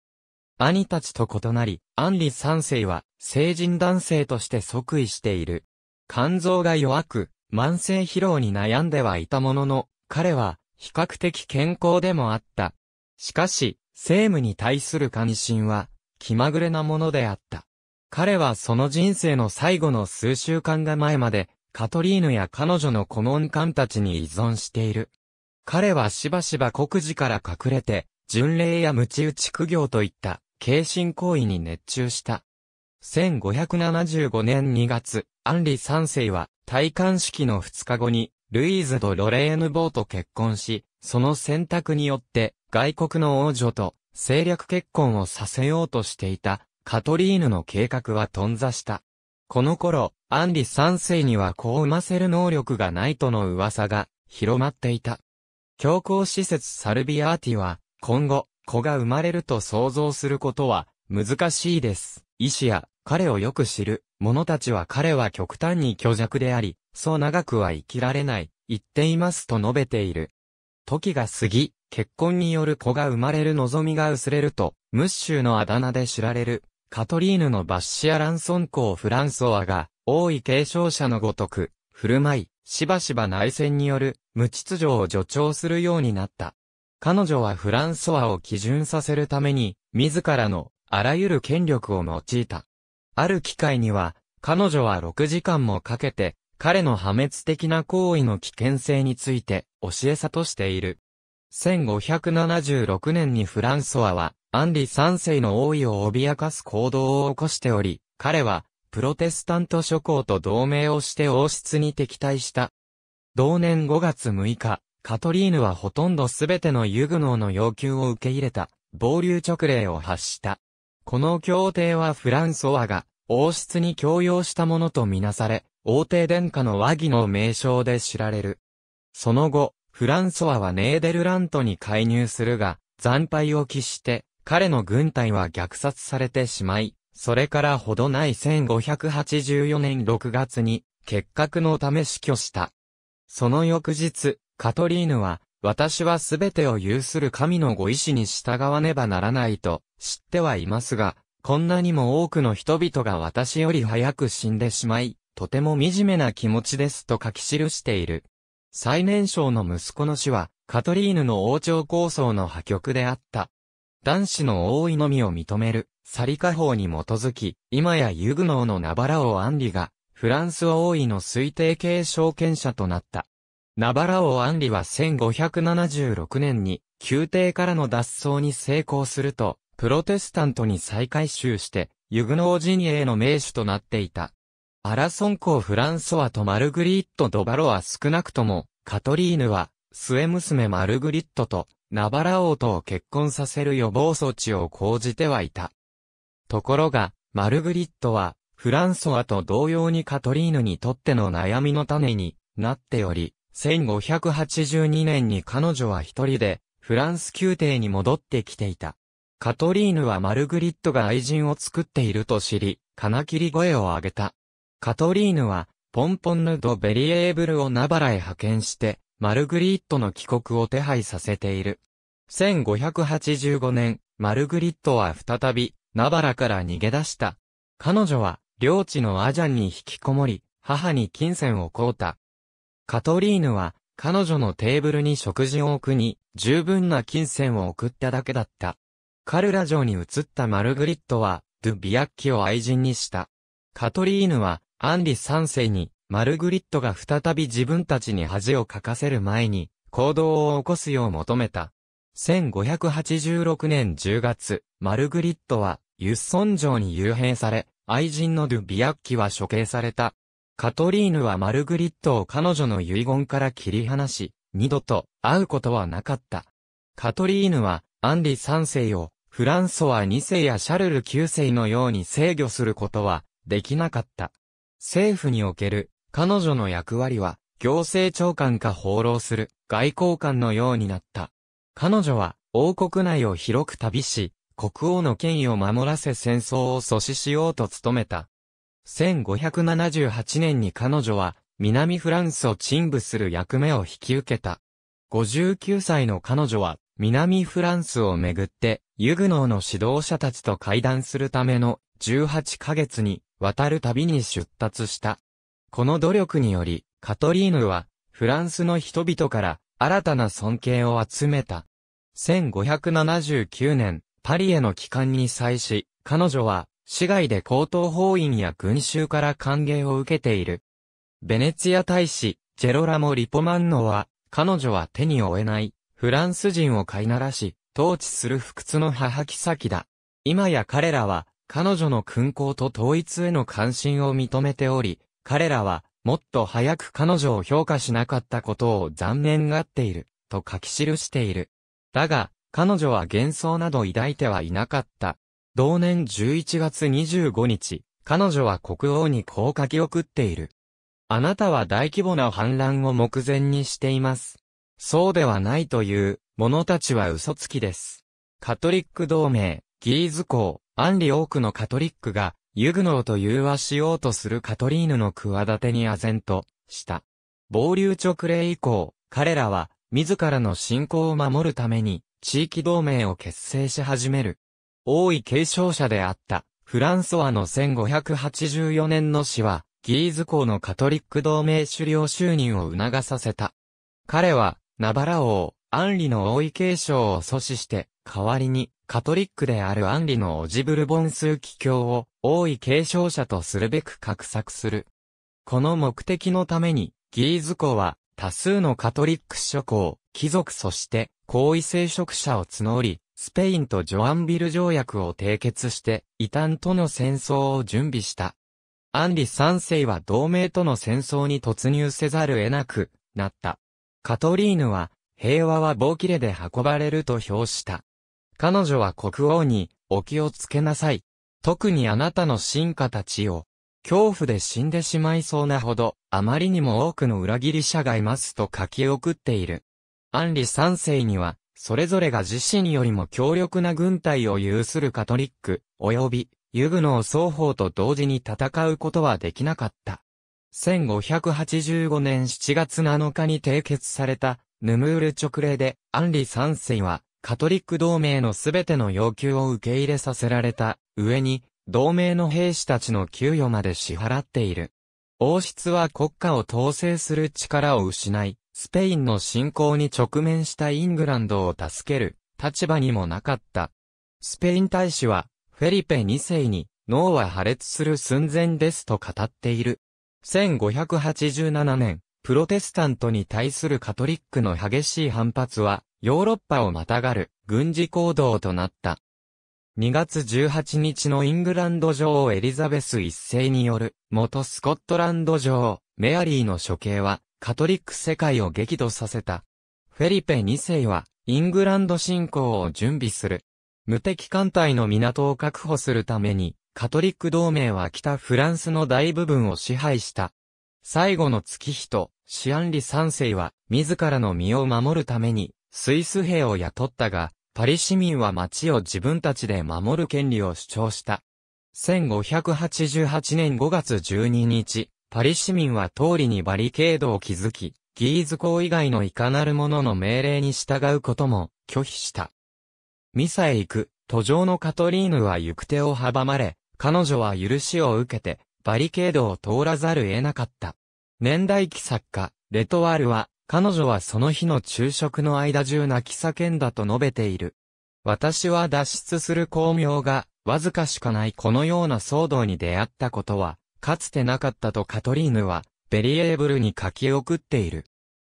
兄たちと異なり、アンリ三世は成人男性として即位している。肝臓が弱く、慢性疲労に悩んではいたものの、彼は比較的健康でもあった。しかし、政務に対する関心は気まぐれなものであった。彼はその人生の最後の数週間が前まで、カトリーヌや彼女の顧問官たちに依存している。彼はしばしば国事から隠れて、巡礼や鞭打ち苦行といった、軽心行為に熱中した。1575年2月、アンリ3世は、戴冠式の2日後に、ルイーズとロレーヌ・ボーと結婚し、その選択によって、外国の王女と政略結婚をさせようとしていた、カトリーヌの計画は頓挫した。この頃、アンリ3世には子を産ませる能力がないとの噂が広まっていた。教皇施設サルビアーティは、今後、子が生まれると想像することは難しいです。医師や彼をよく知る者たちは彼は極端に虚弱であり、そう長くは生きられない、言っていますと述べている。時が過ぎ、結婚による子が生まれる望みが薄れると、ムッシュのあだ名で知られる、カトリーヌのバッシア・ランソン公フランソワが、王位継承者のごとく、振る舞い、しばしば内戦による、無秩序を助長するようになった。彼女はフランソワを基準させるために、自らの、あらゆる権力を用いた。ある機会には、彼女は6時間もかけて、彼の破滅的な行為の危険性について、教えさとしている。1576年にフランソワは、アンリ3世の王位を脅かす行動を起こしており、彼は、プロテスタント諸侯と同盟をして王室に敵対した。同年5月6日、カトリーヌはほとんどすべてのユグノーの要求を受け入れた、暴流直令を発した。この協定はフランソワが王室に強要したものとみなされ、王帝殿下の和議の名称で知られる。その後、フランソワはネーデルラントに介入するが、惨敗を期して、彼の軍隊は虐殺されてしまい、それからほどない1584年6月に、結核のため死去した。その翌日、カトリーヌは、私はすべてを有する神のご意志に従わねばならないと知ってはいますが、こんなにも多くの人々が私より早く死んでしまい、とても惨めな気持ちですと書き記している。最年少の息子の死は、カトリーヌの王朝構想の破局であった。男子の王位のみを認める、サリカ法に基づき、今やユグノーのナバラ王アンリが、フランス王位の推定継承権者となった。ナバラ王アンリは1576年に宮廷からの脱走に成功すると、プロテスタントに再改修して、ユグノー陣営の名手となっていた。アラソン公フランソワとマルグリット・ドバロは少なくとも、カトリーヌは、末娘マルグリットと、ナバラ王とを結婚させる予防措置を講じてはいた。ところが、マルグリットは、フランソワと同様にカトリーヌにとっての悩みの種になっており、1582年に彼女は一人で、フランス宮廷に戻ってきていた。カトリーヌはマルグリットが愛人を作っていると知り、金切り声を上げた。カトリーヌは、ポンポンヌ・ド・ベリエーブルをナバラへ派遣して、マルグリットの帰国を手配させている。1585年、マルグリットは再び、ナバラから逃げ出した。彼女は、領地のアジャンに引きこもり、母に金銭を買うた。カトリーヌは、彼女のテーブルに食事を置くに、十分な金銭を送っただけだった。カルラ城に移ったマルグリットは、ドゥ・ビアッキを愛人にした。カトリーヌは、アンリ3世に、マルグリットが再び自分たちに恥をかかせる前に、行動を起こすよう求めた。1586年10月、マルグリットは、ユッソン城に幽閉され、愛人のドゥ・ビアッキは処刑された。カトリーヌはマルグリットを彼女の遺言から切り離し、二度と会うことはなかった。カトリーヌは、アンリ3世を、フランソワ2世やシャルル9世のように制御することは、できなかった。政府における、彼女の役割は、行政長官か放浪する、外交官のようになった。彼女は、王国内を広く旅し、国王の権威を守らせ戦争を阻止しようと努めた。1578年に彼女は南フランスを鎮部する役目を引き受けた。59歳の彼女は南フランスをめぐってユグノーの指導者たちと会談するための18ヶ月に渡る旅に出立した。この努力によりカトリーヌはフランスの人々から新たな尊敬を集めた。1579年、パリへの帰還に際し、彼女は市外で高等法院や群衆から歓迎を受けている。ベネツィア大使、ジェロラモ・リポマンノは、彼女は手に負えない、フランス人を飼いならし、統治する不屈の母妃だ。今や彼らは、彼女の勲功と統一への関心を認めており、彼らは、もっと早く彼女を評価しなかったことを残念がっている、と書き記している。だが、彼女は幻想など抱いてはいなかった。同年11月25日、彼女は国王にこう書き送っている。あなたは大規模な反乱を目前にしています。そうではないという者たちは嘘つきです。カトリック同盟、ギーズ公、アンリ多くのカトリックが、ユグノーと融和しようとするカトリーヌの企てに唖然とした。暴流直令以降、彼らは、自らの信仰を守るために、地域同盟を結成し始める。王位継承者であった、フランソワの1584年の死は、ギーズ公のカトリック同盟首領就任を促させた。彼は、ナバラ王、アンリの王位継承を阻止して、代わりに、カトリックであるアンリのオジブルボン数奇教を、王位継承者とするべく画策する。この目的のために、ギーズ公は、多数のカトリック諸公、貴族そして、皇位聖職者を募り、スペインとジョアンビル条約を締結して、異端との戦争を準備した。アンリ3世は同盟との戦争に突入せざるを得なくなった。カトリーヌは、平和は棒切れで運ばれると評した。彼女は国王に、お気をつけなさい。特にあなたの臣下たちを、恐怖で死んでしまいそうなほど、あまりにも多くの裏切り者がいますと書き送っている。アンリ3世には、それぞれが自身よりも強力な軍隊を有するカトリック、及び、ユグノー双方と同時に戦うことはできなかった。1585年7月7日に締結された、ヌムール直令で、アンリ三世は、カトリック同盟のすべての要求を受け入れさせられた、上に、同盟の兵士たちの給与まで支払っている。王室は国家を統制する力を失い、スペインの侵攻に直面したイングランドを助ける立場にもなかった。スペイン大使は、フェリペ2世に、脳は破裂する寸前ですと語っている。1587年、プロテスタントに対するカトリックの激しい反発は、ヨーロッパをまたがる軍事行動となった。2月18日のイングランド女王エリザベス一世による、元スコットランド女王、メアリーの処刑は、カトリック世界を激怒させた。フェリペ2世は、イングランド侵攻を準備する。無敵艦隊の港を確保するために、カトリック同盟は北フランスの大部分を支配した。最後の月日と、シアンリ3世は、自らの身を守るために、スイス兵を雇ったが、パリ市民は町を自分たちで守る権利を主張した。1588年5月12日、パリ市民は通りにバリケードを築き、ギーズ公以外のいかなるものの命令に従うことも拒否した。ミサへ行く、途上のカトリーヌは行く手を阻まれ、彼女は許しを受けて、バリケードを通らざる得なかった。年代記作家、レトワールは、彼女はその日の昼食の間中泣き叫んだと述べている。私は脱出する巧妙が、わずかしかないこのような騒動に出会ったことは、かつてなかったとカトリーヌは、ベリエーブルに書き送っている。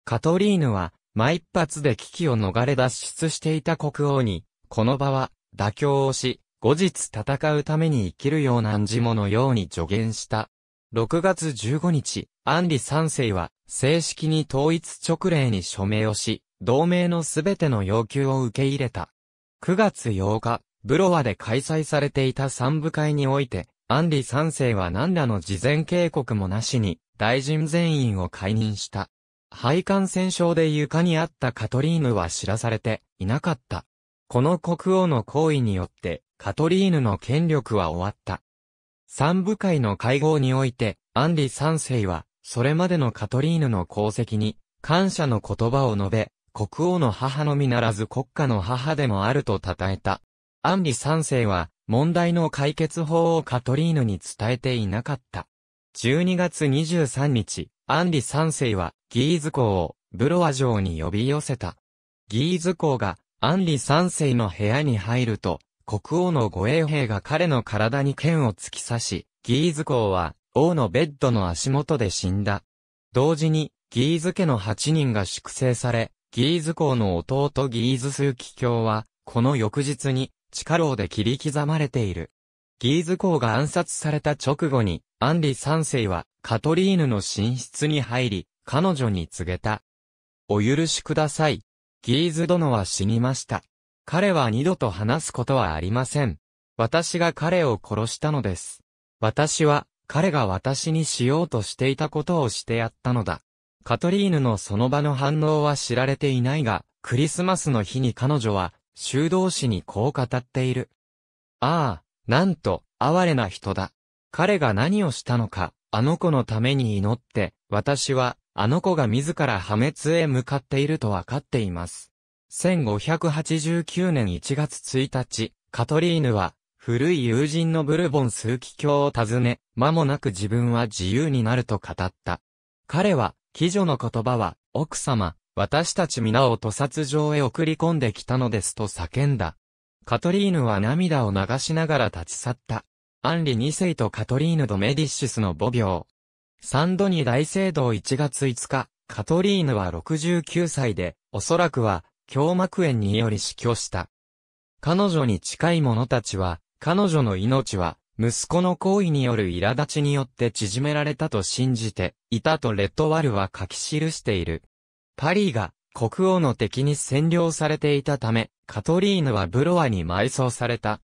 カトリーヌは、毎一発で危機を逃れ脱出していた国王に、この場は、妥協をし、後日戦うために生きるような暗示ものように助言した。6月15日、アンリ3世は、正式に統一直令に署名をし、同盟のすべての要求を受け入れた。9月8日、ブロワで開催されていた三部会において、アンリ三世は何らの事前警告もなしに、大臣全員を解任した。配管戦症で床にあったカトリーヌは知らされていなかった。この国王の行為によって、カトリーヌの権力は終わった。三部会の会合において、アンリ三世は、それまでのカトリーヌの功績に、感謝の言葉を述べ、国王の母のみならず国家の母でもあると称えた。アンリ三世は、問題の解決法をカトリーヌに伝えていなかった。12月23日、アンリ3世はギーズ公をブロワ城に呼び寄せた。ギーズ公がアンリ3世の部屋に入ると、国王の護衛兵が彼の体に剣を突き刺し、ギーズ公は王のベッドの足元で死んだ。同時に、ギーズ家の8人が粛清され、ギーズ公の弟ギーズスーキ教は、この翌日に地下牢で切り刻まれている。ギーズ公が暗殺された直後に、アンリ三世は、カトリーヌの寝室に入り、彼女に告げた。お許しください。ギーズ殿は死にました。彼は二度と話すことはありません。私が彼を殺したのです。私は、彼が私にしようとしていたことをしてやったのだ。カトリーヌのその場の反応は知られていないが、クリスマスの日に彼女は、修道士にこう語っている。ああ、なんと、哀れな人だ。彼が何をしたのか、あの子のために祈って、私は、あの子が自ら破滅へ向かっていると分かっています。1589年1月1日、カトリーヌは、古い友人のブルボン枢機卿を訪ね、間もなく自分は自由になると語った。彼は、貴女の言葉は、奥様、私たち皆を屠殺場へ送り込んできたのですと叫んだ。カトリーヌは涙を流しながら立ち去った。アンリ2世とカトリーヌ・ド・メディッシュスの母病。サンドに大聖堂1月5日、カトリーヌは69歳で、おそらくは、胸膜炎により死去した。彼女に近い者たちは、彼女の命は、息子の行為による苛立ちによって縮められたと信じて、いたとレッドワルは書き記している。パリが国王の敵に占領されていたため、カトリーヌはブロワに埋葬された。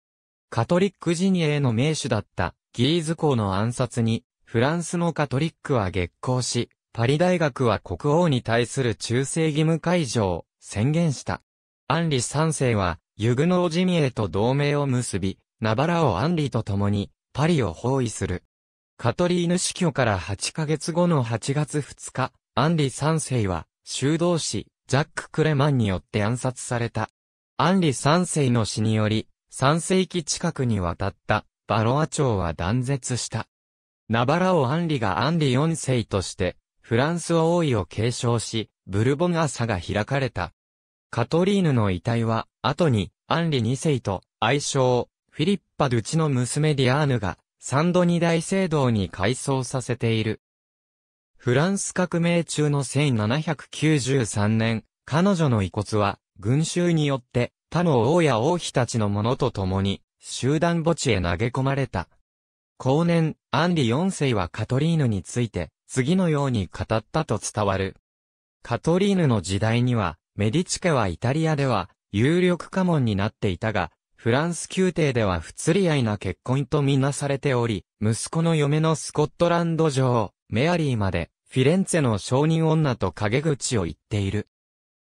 カトリック陣営の名手だったギーズ公の暗殺に、フランスのカトリックは激高し、パリ大学は国王に対する忠誠義務解除を宣言した。アンリ3世は、ユグノージミエと同盟を結び、ナバラをアンリと共に、パリを包囲する。カトリーヌ死去から8ヶ月後の8月2日、アンリ3世は、修道士、ザック・クレマンによって暗殺された。アンリ三世の死により、三世紀近くにわたったバロア朝は断絶した。ナバラをアンリがアンリ四世として、フランス王位を継承し、ブルボン朝が開かれた。カトリーヌの遺体は、後に、アンリ二世と、愛称、フィリッパ・ドゥチの娘ディアーヌが、サンドニ大聖堂に改装させている。フランス革命中の1793年、彼女の遺骨は、群衆によって、他の王や王妃たちのものと共に、集団墓地へ投げ込まれた。後年、アンリ4世はカトリーヌについて、次のように語ったと伝わる。カトリーヌの時代には、メディチ家はイタリアでは、有力家紋になっていたが、フランス宮廷では不釣り合いな結婚とみなされており、息子の嫁のスコットランド女王、メアリーまで、フィレンツェの商人女と陰口を言っている。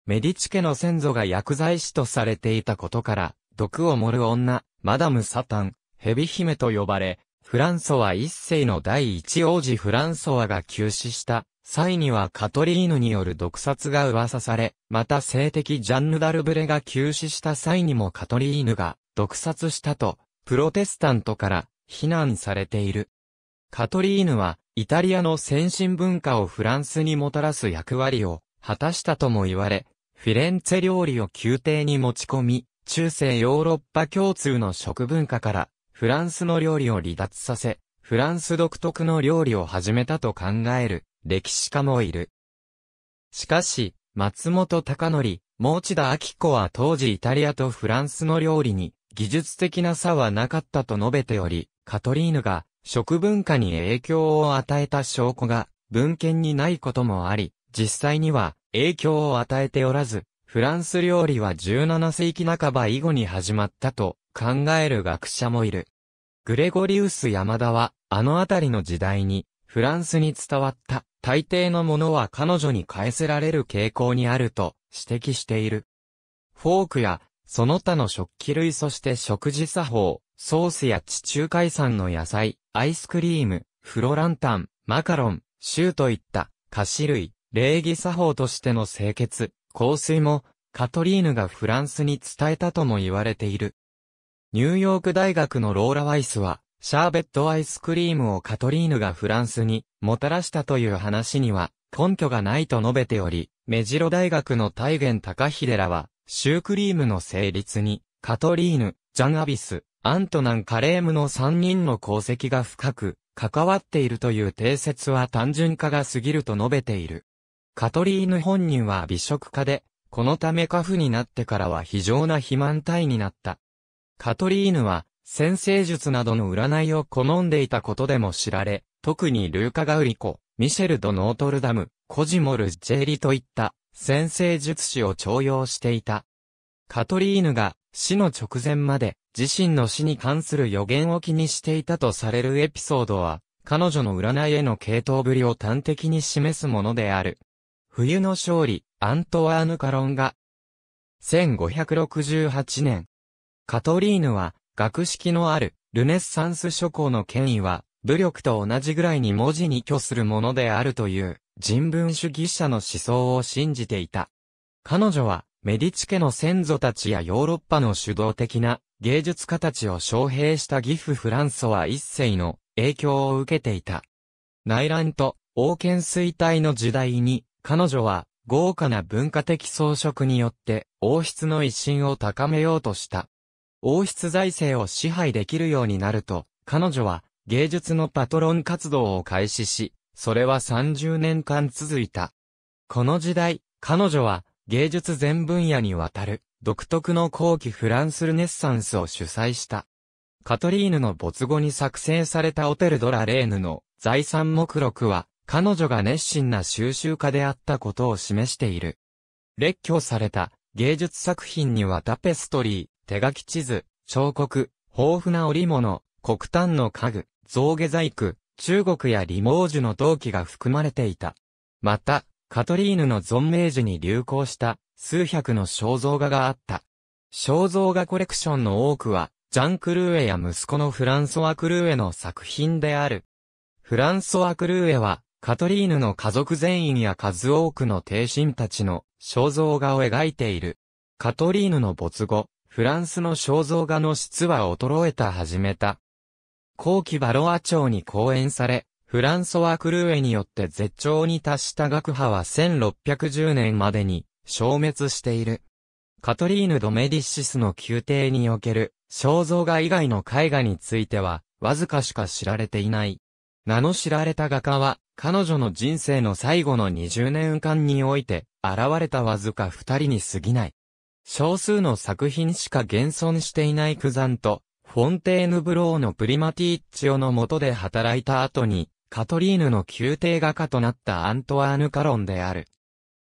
メディチ家の先祖が薬剤師とされていたことから、毒を盛る女、マダム・サタン、ヘビ姫と呼ばれ、フランソワ一世の第一王子フランソワが急死した際にはカトリーヌによる毒殺が噂され、また性的ジャンヌ・ダルブレが急死した際にもカトリーヌが毒殺したと、プロテスタントから非難されている。カトリーヌはイタリアの先進文化をフランスにもたらす役割を果たしたとも言われ、フィレンツェ料理を宮廷に持ち込み、中世ヨーロッパ共通の食文化からフランスの料理を離脱させ、フランス独特の料理を始めたと考える歴史家もいる。しかし、松本隆則、持田明子は当時イタリアとフランスの料理に技術的な差はなかったと述べており、カトリーヌが食文化に影響を与えた証拠が文献にないこともあり、実際には影響を与えておらず、フランス料理は17世紀半ば以後に始まったと考える学者もいる。グレゴリウス山田は、あのあたりの時代に、フランスに伝わった大抵のものは彼女に返せられる傾向にあると指摘している。フォークやその他の食器類そして食事作法、ソースや地中海産の野菜、アイスクリーム、フロランタン、マカロン、シューといった菓子類、礼儀作法としての清潔、香水も、カトリーヌがフランスに伝えたとも言われている。ニューヨーク大学のローラ・ワイスは、シャーベットアイスクリームをカトリーヌがフランスにもたらしたという話には根拠がないと述べており、目白大学の大元高秀らは、シュークリームの成立に、カトリーヌ、ジャン・アビス、アントナン・カレームの3人の功績が深く、関わっているという定説は単純化が過ぎると述べている。カトリーヌ本人は美食家で、このためカフになってからは非常な肥満体になった。カトリーヌは、先生術などの占いを好んでいたことでも知られ、特にルーカ・ガウリコ、ミシェル・ド・ノートルダム、コジモル・ジェリといった、先生術師を徴用していた。カトリーヌが死の直前まで自身の死に関する予言を気にしていたとされるエピソードは、彼女の占いへの系統ぶりを端的に示すものである。冬の勝利、アントワーヌ・カロンガ。1568年。カトリーヌは、学識のある、ルネッサンス諸侯の権威は、武力と同じぐらいに文字に居するものであるという、人文主義者の思想を信じていた。彼女は、メディチ家の先祖たちやヨーロッパの主導的な芸術家たちを招聘したギフ・フランソワ一世の影響を受けていた。内乱と王権衰退の時代に彼女は豪華な文化的装飾によって王室の威信を高めようとした。王室財政を支配できるようになると、彼女は芸術のパトロン活動を開始し、それは30年間続いた。この時代、彼女は芸術全分野にわたる、独特の後期フランスルネッサンスを主催した。カトリーヌの没後に作成されたオテル・ド・ラ・レーヌの財産目録は、彼女が熱心な収集家であったことを示している。列挙された芸術作品にはタペストリー、手書き地図、彫刻、豊富な織物、黒炭の家具、造下細工、中国やリモージュの陶器が含まれていた。また、カトリーヌの存命時に流行した数百の肖像画があった。肖像画コレクションの多くは、ジャン・クルーエや息子のフランソワ・クルーエの作品である。フランソワ・クルーエは、カトリーヌの家族全員や数多くの帝神たちの肖像画を描いている。カトリーヌの没後、フランスの肖像画の質は衰えた始めた。後期バロア朝に講演され、フランソワ・クルーエによって絶頂に達した学派は1610年までに消滅している。カトリーヌ・ドメディシスの宮廷における肖像画以外の絵画についてはわずかしか知られていない。名の知られた画家は彼女の人生の最後の20年間において現れたわずか二人に過ぎない。少数の作品しか現存していないクザンとフォンテーヌブローのプリマティッチオの下で働いた後に、カトリーヌの宮廷画家となったアントワーヌ・カロンである。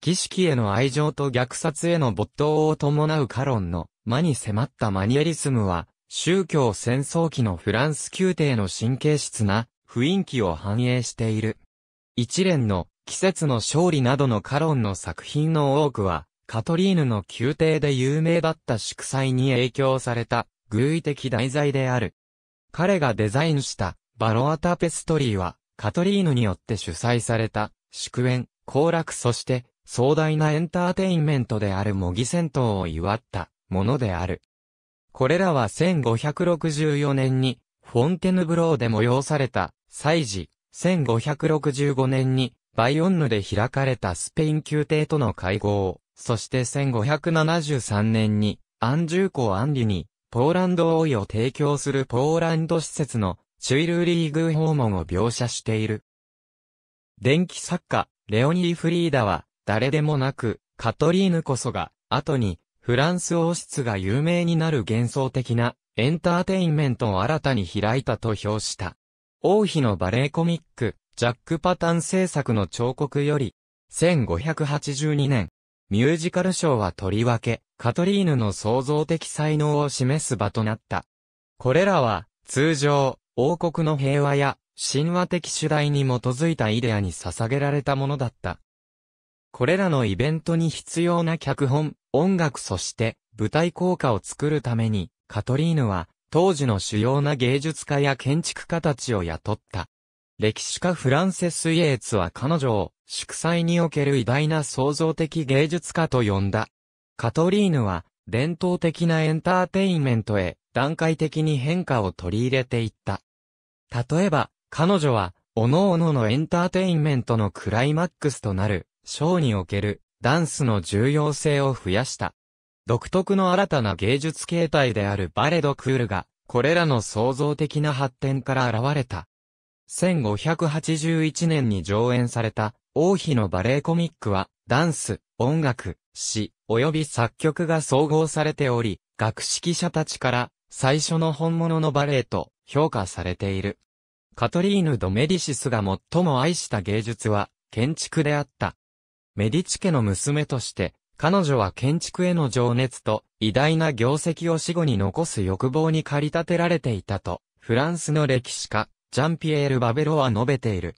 儀式への愛情と虐殺への没頭を伴うカロンの魔に迫ったマニエリスムは、宗教戦争期のフランス宮廷の神経質な雰囲気を反映している。一連の季節の勝利などのカロンの作品の多くは、カトリーヌの宮廷で有名だった祝祭に影響された、偶意的題材である。彼がデザインしたバロアタペストリーは、カトリーヌによって主催された、祝宴、行楽そして、壮大なエンターテインメントである模擬戦闘を祝ったものである。これらは1564年に、フォンテヌブローで催された、祭事、1565年に、バイオンヌで開かれたスペイン宮廷との会合、そして1573年に、アンジューコ・アンリに、ポーランド王位を提供するポーランド施設のチュイルーリーグ訪問を描写している。電気作家、レオニー・フリーダは、誰でもなく、カトリーヌこそが、後に、フランス王室が有名になる幻想的な、エンターテインメントを新たに開いたと評した。王妃のバレエコミック、ジャック・パタン制作の彫刻より、1582年、ミュージカル賞はとりわけ、カトリーヌの創造的才能を示す場となった。これらは、通常、王国の平和や神話的主題に基づいたイデアに捧げられたものだった。これらのイベントに必要な脚本、音楽そして舞台効果を作るためにカトリーヌは当時の主要な芸術家や建築家たちを雇った。歴史家フランセス・イエーツは彼女を祝祭における偉大な創造的芸術家と呼んだ。カトリーヌは伝統的なエンターテインメントへ段階的に変化を取り入れていった。例えば、彼女は、各々のエンターテインメントのクライマックスとなる、ショーにおける、ダンスの重要性を増やした。独特の新たな芸術形態であるバレドクールが、これらの創造的な発展から現れた。1581年に上演された、王妃のバレエコミックは、ダンス、音楽、詩、及び作曲が総合されており、学識者たちから最初の本物のバレエと評価されている。カトリーヌ・ド・メディシスが最も愛した芸術は建築であった。メディチ家の娘として、彼女は建築への情熱と偉大な業績を死後に残す欲望に駆り立てられていたと、フランスの歴史家、ジャンピエール・バベロは述べている。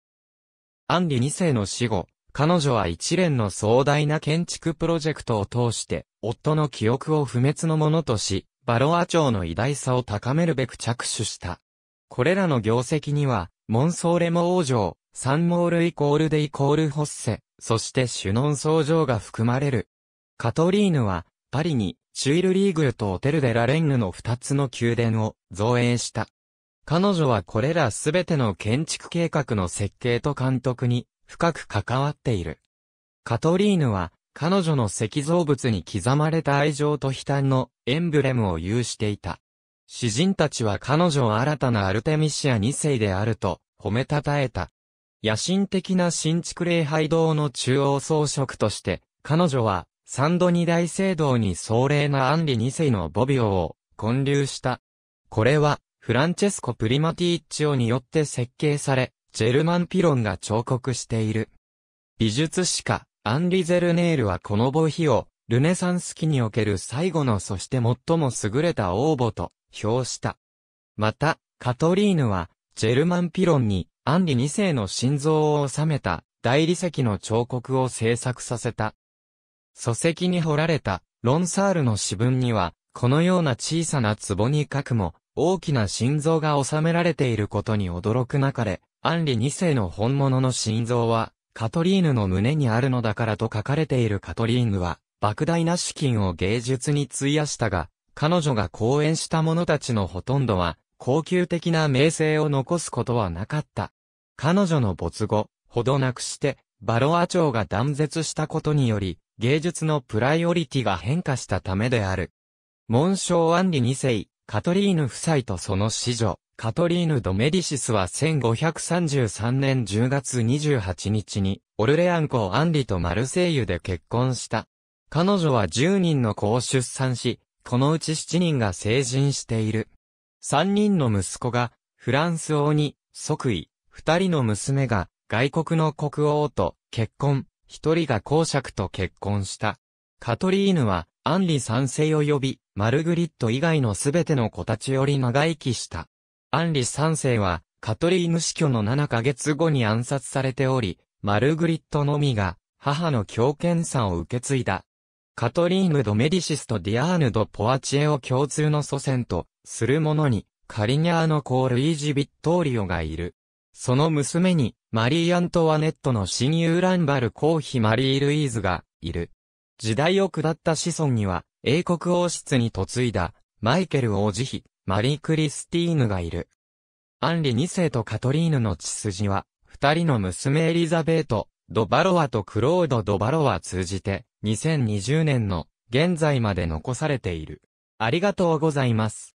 アンリ2世の死後、彼女は一連の壮大な建築プロジェクトを通して、夫の記憶を不滅のものとし、バロア朝の偉大さを高めるべく着手した。これらの業績には、モンソーレモ王城、サンモールイコールデイコールホッセ、そしてシュノンソ城が含まれる。カトリーヌは、パリに、シュイルリーグとオテルデラレンヌの二つの宮殿を造営した。彼女はこれらすべての建築計画の設計と監督に深く関わっている。カトリーヌは彼女の石像物に刻まれた愛情と悲嘆のエンブレムを有していた。詩人たちは彼女を新たなアルテミシア2世であると褒めたたえた。野心的な新築礼拝堂の中央装飾として、彼女はサンドニ大聖堂に壮麗なアンリ2世のボビオを建立した。これはフランチェスコ・プリマティッチオによって設計され、ジェルマン・ピロンが彫刻している。美術史家、アンリゼルネールはこの墓碑を、ルネサンス期における最後のそして最も優れた応募と評した。また、カトリーヌは、ジェルマンピロンに、アンリ二世の心臓を収めた、大理石の彫刻を制作させた。礎石に彫られた、ロンサールの詩文には、このような小さな壺に書くも、大きな心臓が収められていることに驚くなかれ、アンリ二世の本物の心臓は、カトリーヌの胸にあるのだからと書かれているカトリーヌは、莫大な資金を芸術に費やしたが、彼女が講演した者たちのほとんどは、高級的な名声を残すことはなかった。彼女の没後、ほどなくして、バロア朝が断絶したことにより、芸術のプライオリティが変化したためである。紋章アンリ2世、カトリーヌ夫妻とその子女、カトリーヌ・ド・メディシスは1533年10月28日に、オルレアン公アンリとマルセイユで結婚した。彼女は10人の子を出産し、このうち7人が成人している。3人の息子が、フランス王に、即位、2人の娘が、外国の国王と結婚、1人が公爵と結婚した。カトリーヌは、アンリ三世及び、マルグリット以外のすべての子たちより長生きした。アンリ三世は、カトリーヌ死去の7ヶ月後に暗殺されており、マルグリットのみが、母の強権さを受け継いだ。カトリーヌ・ド・メディシスとディアーヌ・ド・ポアチエを共通の祖先と、する者に、カリニャーノ・コールイージ・ビットーリオがいる。その娘に、マリー・アントワネットの親友ランバル公妃マリー・ルイーズが、いる。時代を下った子孫には、英国王室に嫁いだ、マイケル王子妃、マリー・クリスティーヌがいる。アンリ2世とカトリーヌの血筋は、二人の娘エリザベート、ドバロワとクロード・ドバロワ通じて、2020年の現在まで残されている。ありがとうございます。